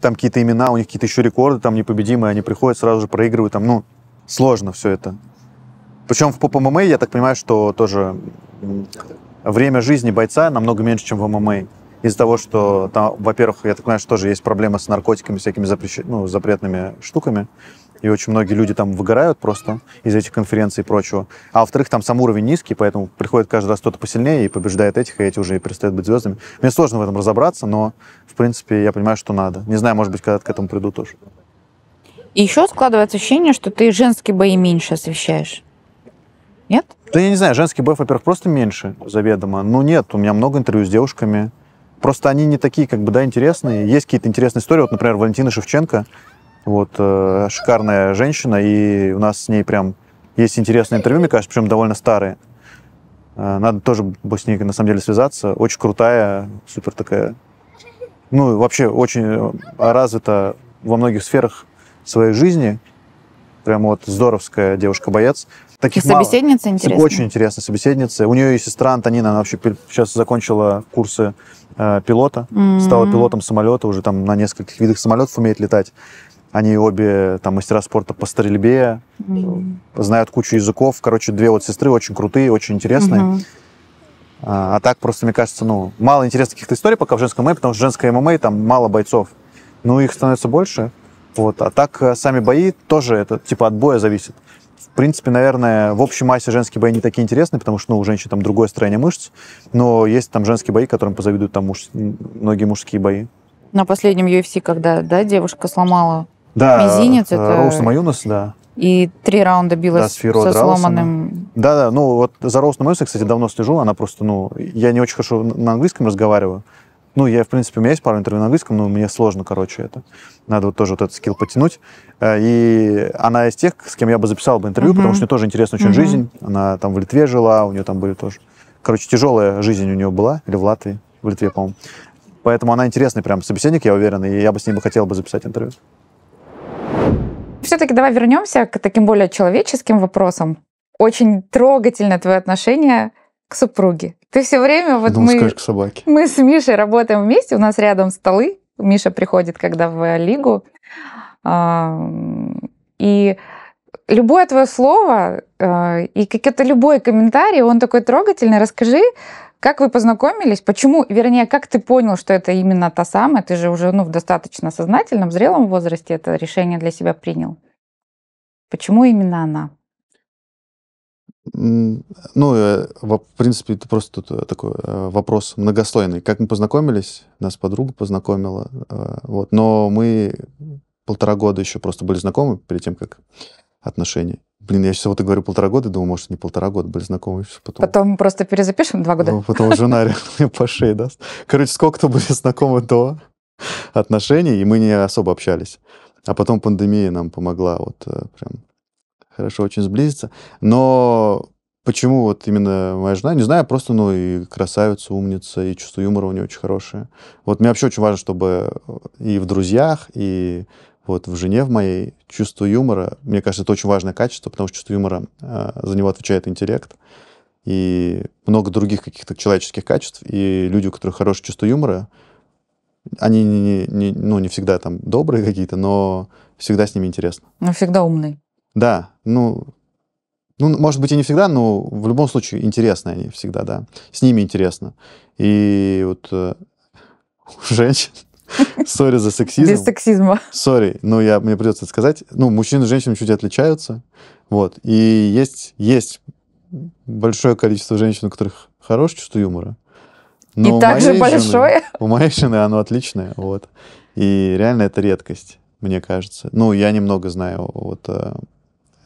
Там какие-то имена, у них какие-то еще рекорды, там непобедимые, они приходят, сразу же проигрывают, там, ну, сложно все это. Причем в поп ММА, я так понимаю, что тоже время жизни бойца намного меньше, чем в ММА. Из-за того, что там, во-первых, я так понимаю, что тоже есть проблема с наркотиками, всякими запрещ... ну, запретными штуками. И очень многие люди там выгорают просто из этих конференций и прочего. А во-вторых, там сам уровень низкий, поэтому приходит каждый раз кто-то посильнее и побеждает этих, и эти уже и перестают быть звездами. Мне сложно в этом разобраться, но, в принципе, я понимаю, что надо. Не знаю, может быть, когда-то к этому приду тоже. И еще складывается ощущение, что ты женские бои меньше освещаешь. Нет? Да я не знаю, женский бэф, во-первых, просто меньше заведомо. Ну нет, у меня много интервью с девушками. Просто они не такие, как бы, да, интересные. Есть какие-то интересные истории. Вот, например, Валентина Шевченко. Вот, э, шикарная женщина. И у нас с ней прям есть интересное интервью, мне кажется, причем довольно старые. Э, надо тоже бы с ней, на самом деле, связаться. Очень крутая, супер такая. Ну, вообще очень э, развита во многих сферах своей жизни. Прям вот здоровская девушка-боец. Таких и собеседница мало. интересная? Очень интересная собеседница. У нее есть сестра Антонина, она вообще сейчас закончила курсы э, пилота, mm-hmm. стала пилотом самолета, уже там на нескольких видах самолетов умеет летать. Они обе там мастера спорта по стрельбе, mm-hmm. знают кучу языков. Короче, две вот сестры очень крутые, очень интересные. Mm-hmm. А, а так просто, мне кажется, ну, мало интересных каких-то историй пока в женском ММА, эм, потому что женское ММА эм эм там мало бойцов. Ну, их становится больше. Вот. А так э, сами бои тоже это типа от боя зависит в принципе, наверное, в общей массе женские бои не такие интересные, потому что, ну, у женщин там другое строение мышц, но есть там женские бои, которым позавидуют там муж... многие мужские бои. На последнем UFC, когда, да, девушка сломала да, мизинец, э, это... Роуса Маюнас, да. И три раунда билась да, с со сломанным... Да-да, ну вот за Роуз Маюнас я, кстати, давно слежу, она просто, ну, я не очень хорошо на английском разговариваю, ну, я, в принципе, у меня есть пару интервью на английском, но мне сложно, короче, это. Надо вот тоже вот этот скилл потянуть. Э, и она из тех, с кем я бы записал бы интервью, uh-huh. потому что мне тоже интересна очень uh-huh. жизнь. Она там в Литве жила, у нее там были тоже... Короче, тяжелая жизнь у нее была, или в Латвии, в Литве, по-моему. Поэтому она интересный прям собеседник, я уверен, и я бы с ней бы хотел бы записать интервью. Все-таки давай вернемся к таким более человеческим вопросам. Очень трогательно твое отношение к супруге. Ты все время вот Думал, мы, скажешь, к собаке. мы с Мишей работаем вместе, у нас рядом столы. Миша приходит, когда в лигу. И любое твое слово э, и какой-то любой комментарий, он такой трогательный. Расскажи, как вы познакомились? Почему, вернее, как ты понял, что это именно та самая? Ты же уже ну, в достаточно сознательном, зрелом возрасте это решение для себя принял. Почему именно она? Ну, э, в принципе, это просто э, такой э, вопрос многослойный. Как мы познакомились, нас подруга познакомила, вот. Но мы полтора года еще просто были знакомы перед тем, как отношения. Блин, я сейчас вот и говорю полтора года, думаю, может, не полтора года были знакомы. еще Потом, потом просто перезапишем два года. Ну, потом жена мне по шее даст. Короче, сколько-то были знакомы до отношений, и мы не особо общались. А потом пандемия нам помогла вот прям хорошо очень сблизиться. Но почему вот именно моя жена, не знаю, просто, ну, и красавица, умница, и чувство юмора у нее очень хорошее. Вот мне вообще очень важно, чтобы э, и в друзьях, и вот в жене в моей чувство юмора, мне кажется, это очень важное качество, потому что чувство юмора, э, за него отвечает интеллект и много других каких-то человеческих качеств. И люди, у которых хорошее чувство юмора, они не, не, не ну, не всегда там добрые какие-то, но всегда с ними интересно. Но ну, всегда умный. Да, ну, ну, может быть, и не всегда, но в любом случае интересно они всегда, да. С ними интересно. И вот э, женщин, сори за сексизм. Без сексизма. Сори, но я, мне придется это сказать. Ну, мужчины и женщины чуть отличаются. Вот. И есть, есть большое количество женщин, у которых хорошее чувство юмора. Но и также большое. Жены, у моей жены оно отличное, вот. И реально это редкость, мне кажется. Ну, я немного знаю вот э,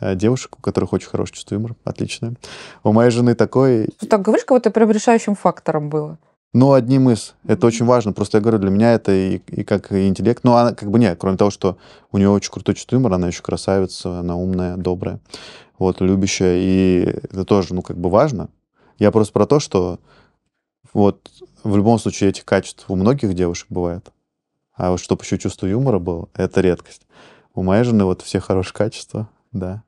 Э, девушек, у которых очень хорошее чувство юмора, отличное. У моей жены такой... Ты так говоришь, как будто прям решающим фактором было. Ну, одним из. Это очень важно. Просто я говорю, для меня это и, и как и интеллект. Ну она как бы нет, кроме того, что у нее очень крутой чувство юмора, она еще красавица, она умная, добрая, вот, любящая. И это тоже, ну, как бы важно. Я просто про то, что вот в любом случае этих качеств у многих девушек бывает. А вот чтобы еще чувство юмора было, это редкость. У моей жены вот все хорошие качества, да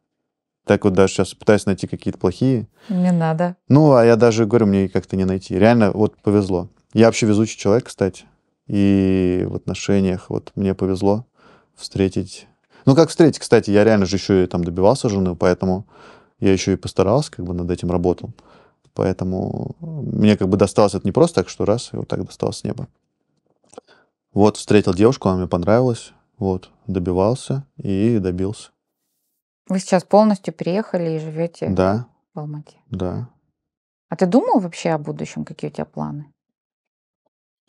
так вот даже сейчас пытаюсь найти какие-то плохие. Не надо. Ну, а я даже говорю, мне как-то не найти. Реально, вот повезло. Я вообще везучий человек, кстати. И в отношениях вот мне повезло встретить... Ну, как встретить, кстати, я реально же еще и там добивался жены, поэтому я еще и постарался, как бы над этим работал. Поэтому мне как бы досталось это не просто так, что раз, и вот так досталось с неба. Вот, встретил девушку, она мне понравилась, вот, добивался и добился. Вы сейчас полностью переехали и живете Да, в Алмате. да. А ты думал вообще о будущем, какие у тебя планы?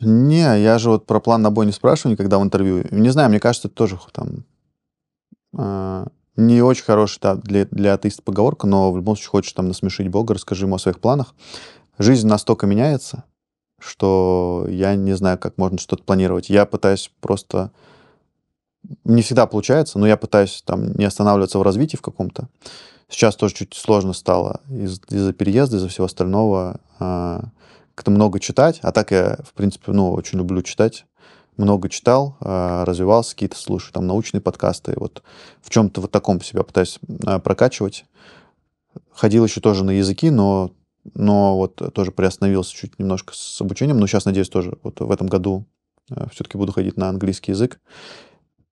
Не, я же вот про план на бой не спрашиваю никогда в интервью. Не знаю, мне кажется, это тоже там а, не очень хорошая да, для, для атеиста поговорка, но в любом случае хочешь там насмешить Бога, расскажи ему о своих планах. Жизнь настолько меняется, что я не знаю, как можно что-то планировать. Я пытаюсь просто не всегда получается, но я пытаюсь там не останавливаться в развитии в каком-то. Сейчас тоже чуть сложно стало из- из-за переезда, из-за всего остального. Э, как-то много читать, а так я, в принципе, ну, очень люблю читать. Много читал, э, развивался какие-то, слушаю там научные подкасты. Вот в чем-то вот таком себя пытаюсь э, прокачивать. Ходил еще тоже на языки, но, но вот тоже приостановился чуть немножко с обучением. Но сейчас, надеюсь, тоже вот в этом году все-таки буду ходить на английский язык.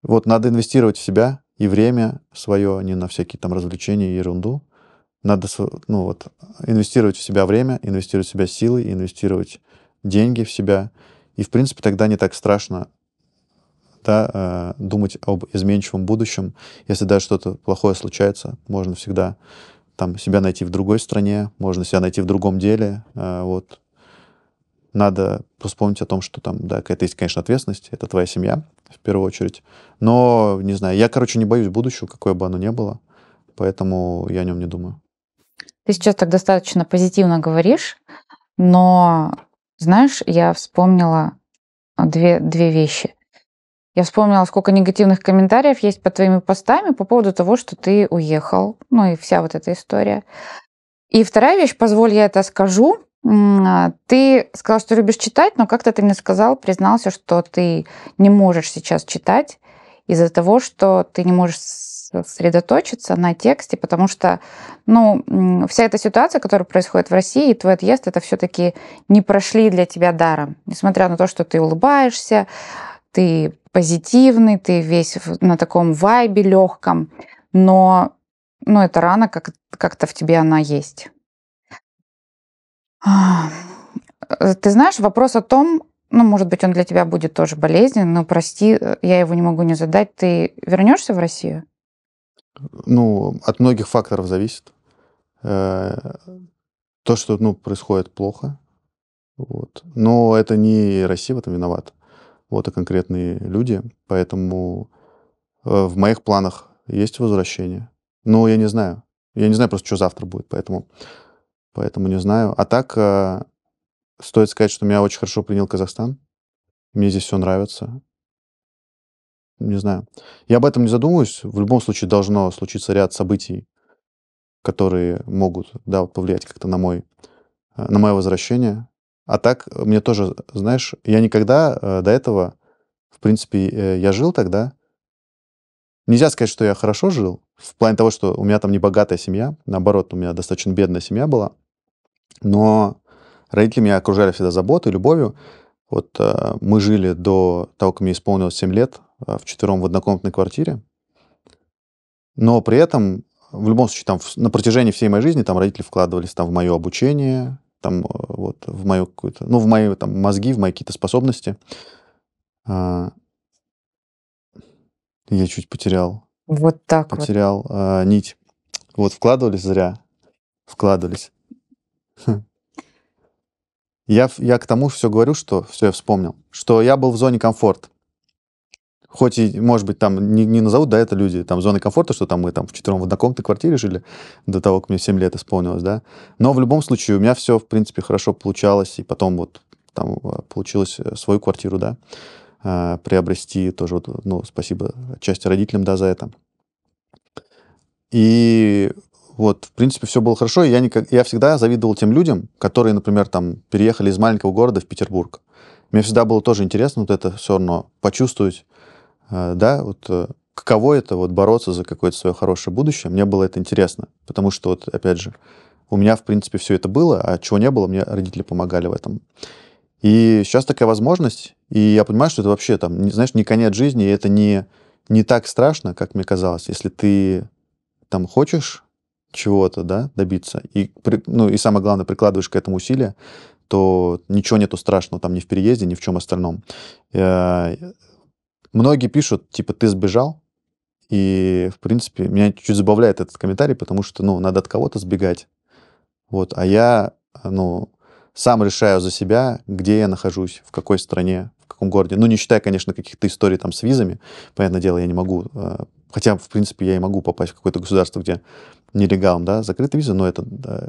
Вот надо инвестировать в себя и время свое, а не на всякие там развлечения и ерунду. Надо ну, вот, инвестировать в себя время, инвестировать в себя силы, инвестировать деньги в себя. И, в принципе, тогда не так страшно да, э, думать об изменчивом будущем. Если даже что-то плохое случается, можно всегда там себя найти в другой стране, можно себя найти в другом деле. Э, вот. Надо вспомнить о том, что там, да, какая-то есть, конечно, ответственность, это твоя семья, в первую очередь. Но, не знаю, я, короче, не боюсь будущего, какое бы оно ни было, поэтому я о нем не думаю. Ты сейчас так достаточно позитивно говоришь, но, знаешь, я вспомнила две, две вещи. Я вспомнила, сколько негативных комментариев есть под твоими постами по поводу того, что ты уехал, ну и вся вот эта история. И вторая вещь, позволь я это скажу, а, ты сказал, что любишь читать, но как-то ты мне сказал, признался, что ты не можешь сейчас читать из-за того, что ты не можешь сосредоточиться на тексте, потому что, ну, вся эта ситуация, которая происходит в России, и твой отъезд, это все-таки не прошли для тебя даром. Несмотря на то, что ты улыбаешься, ты позитивный, ты весь на таком вайбе легком, но ну, это рана как- как-то в тебе она есть. А, э, ты знаешь, вопрос о том, ну, может быть, он для тебя будет тоже болезнен, но прости, э, я его не могу не задать. Ты вернешься в Россию? Ну, от многих факторов зависит. Э, то, что ну, происходит плохо, вот. но это не Россия в этом виновата, вот, а конкретные люди. Поэтому в моих планах есть возвращение. Но я не знаю. Я не знаю просто, что завтра будет, поэтому поэтому не знаю. А так, э, стоит сказать, что меня очень хорошо принял Казахстан. Мне здесь все нравится. Не знаю. Я об этом не задумываюсь. В любом случае должно случиться ряд событий, которые могут да, повлиять как-то на, мой, э, на мое возвращение. А так, э, мне тоже, знаешь, я никогда до этого, в принципе, я жил тогда. Нельзя сказать, что я хорошо жил, в плане того, что у меня там не богатая семья, наоборот, у меня достаточно бедная семья была. Но родители меня окружали всегда заботой, любовью. Вот э, мы жили до того, как мне исполнилось 7 лет, э, в четвером в однокомнатной квартире. Но при этом, в любом случае, там, в, на протяжении всей моей жизни там родители вкладывались там, в мое обучение, там, э, вот, в мою какую-то, ну, в мои там, мозги, в мои какие-то способности. А... Я чуть потерял. Вот так Потерял вот. Э, а, нить. Вот вкладывались зря. Вкладывались. Хм. Я, я к тому все говорю, что все я вспомнил, что я был в зоне комфорта. Хоть и, может быть, там не, не назовут, да, это люди, там, зоны комфорта, что там мы там в четвером в однокомнатной квартире жили до того, как мне 7 лет исполнилось, да. Но в любом случае у меня все, в принципе, хорошо получалось, и потом вот там а, получилось э, свою квартиру, да, а, приобрести тоже, вот, ну, спасибо отчасти родителям, да, за это. И вот, в принципе, все было хорошо. И я, никак, я всегда завидовал тем людям, которые, например, там переехали из маленького города в Петербург. Мне всегда было тоже интересно вот это все равно почувствовать, э, да, вот э, каково это вот бороться за какое-то свое хорошее будущее. Мне было это интересно, потому что вот, опять же, у меня, в принципе, все это было, а чего не было, мне родители помогали в этом. И сейчас такая возможность, и я понимаю, что это вообще там, знаешь, не конец жизни, и это не, не так страшно, как мне казалось. Если ты там хочешь чего-то, да, добиться, и, ну, и самое главное, прикладываешь к этому усилия, то ничего нету страшного там ни в переезде, ни в чем остальном. Э, многие пишут, типа, ты сбежал, и, в принципе, меня чуть забавляет этот комментарий, потому что, ну, надо от кого-то сбегать. Вот, а я, ну, сам решаю за себя, где я нахожусь, в какой стране, в каком городе. Ну, не считая, конечно, каких-то историй там с визами. Понятное дело, я не могу. Э, хотя, в принципе, я и могу попасть в какое-то государство, где нелегалом, да, закрытая виза, но это да,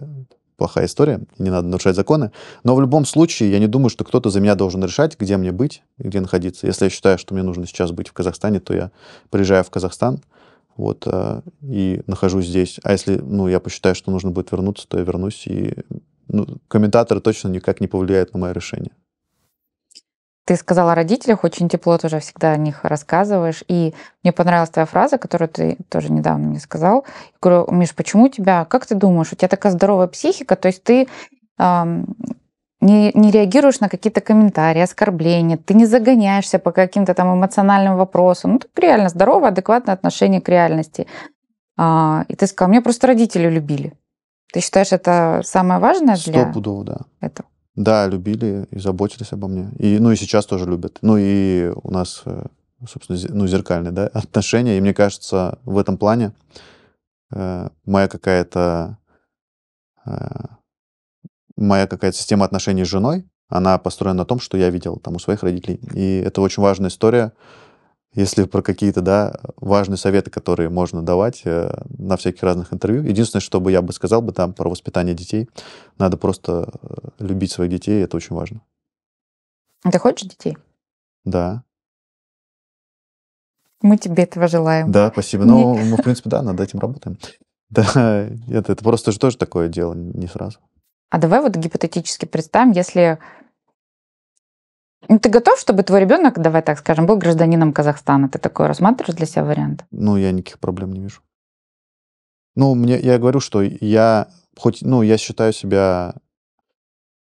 плохая история, не надо нарушать законы. Но в любом случае, я не думаю, что кто-то за меня должен решать, где мне быть, где находиться. Если я считаю, что мне нужно сейчас быть в Казахстане, то я приезжаю в Казахстан, вот, э, и нахожусь здесь. А если, ну, я посчитаю, что нужно будет вернуться, то я вернусь, и ну, комментаторы точно никак не повлияют на мое решение. Ты сказала о родителях, очень тепло тоже всегда о них рассказываешь. И мне понравилась твоя фраза, которую ты тоже недавно мне сказал. Я говорю, Миш, почему у тебя, как ты думаешь, у тебя такая здоровая психика, то есть ты эм, не, не реагируешь на какие-то комментарии, оскорбления, ты не загоняешься по каким-то там эмоциональным вопросам. Ну, ты реально здоровое, адекватное отношение к реальности. А, и ты сказал, меня просто родители любили. Ты считаешь, это самое важное для Стопудово, да. этого? Да, любили и заботились обо мне. И, ну и сейчас тоже любят. Ну и у нас, э, собственно, ну, зеркальные да, отношения. И мне кажется, в этом плане э, моя какая-то э, моя какая-то система отношений с женой, она построена на том, что я видел там у своих родителей. И это очень важная история, если про какие-то, да, важные советы, которые можно давать э, на всяких разных интервью. Единственное, что бы я бы сказал бы там про воспитание детей, надо просто э, любить своих детей, это очень важно. А ты хочешь детей? Да. Мы тебе этого желаем. Да, спасибо. Ну, мы, ну, в принципе, да, над этим работаем. Да, это, это просто же тоже такое дело, не сразу. А давай вот гипотетически представим, если ну, ты готов, чтобы твой ребенок, давай так скажем, был гражданином Казахстана? Ты такой рассматриваешь для себя вариант? Ну, я никаких проблем не вижу. Ну, мне, я говорю, что я, хоть, ну, я считаю себя,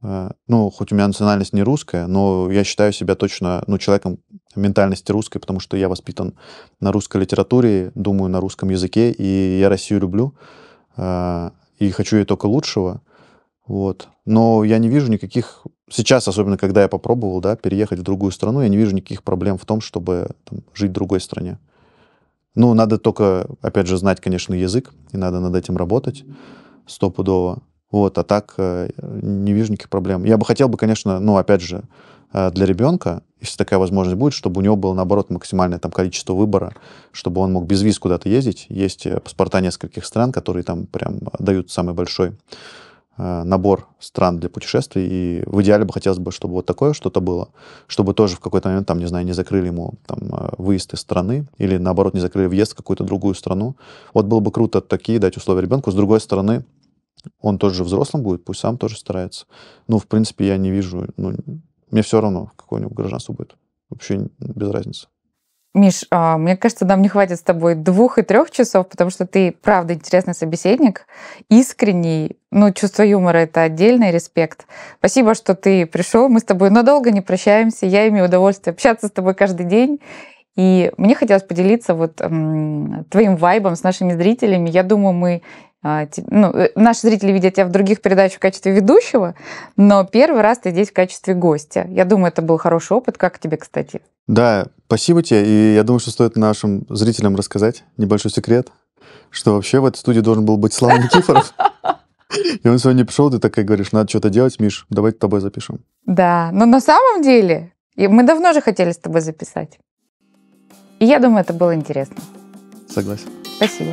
э, ну, хоть у меня национальность не русская, но я считаю себя точно, ну, человеком ментальности русской, потому что я воспитан на русской литературе, думаю на русском языке, и я Россию люблю, э, и хочу ей только лучшего. Вот. Но я не вижу никаких... Сейчас, особенно когда я попробовал да, переехать в другую страну, я не вижу никаких проблем в том, чтобы там, жить в другой стране. Ну, надо только, опять же, знать, конечно, язык, и надо над этим работать стопудово. Вот, а так э, не вижу никаких проблем. Я бы хотел бы, конечно, ну, опять же, э, для ребенка, если такая возможность будет, чтобы у него было, наоборот, максимальное там количество выбора, чтобы он мог без виз куда-то ездить. Есть э, паспорта нескольких стран, которые там прям дают самый большой Э, набор стран для путешествий, и в идеале бы хотелось бы, чтобы вот такое что-то было, чтобы тоже в какой-то момент, там, не знаю, не закрыли ему там, э, выезд из страны, или наоборот, не закрыли въезд в какую-то другую страну. Вот было бы круто такие дать условия ребенку. С другой стороны, он тоже взрослым будет, пусть сам тоже старается. Ну, в принципе, я не вижу, ну, мне все равно, какое у него гражданство будет. Вообще без разницы. Миш, а, мне кажется, нам не хватит с тобой двух и трех часов, потому что ты, правда, интересный собеседник, искренний, ну, чувство юмора — это отдельный респект. Спасибо, что ты пришел, мы с тобой надолго не прощаемся, я имею удовольствие общаться с тобой каждый день, и мне хотелось поделиться вот твоим вайбом с нашими зрителями. Я думаю, мы а, ну, э, наши зрители видят тебя в других передачах в качестве ведущего, но первый раз ты здесь в качестве гостя. Я думаю, это был хороший опыт. Как тебе, кстати? Да, спасибо тебе. И я думаю, что стоит нашим зрителям рассказать небольшой секрет, что вообще в этой студии должен был быть Слава Никифоров. И он сегодня пришел, ты такая говоришь, надо что-то делать, Миш, давайте с тобой запишем. Да, но на самом деле мы давно же хотели с тобой записать. И я думаю, это было интересно. Согласен. Спасибо.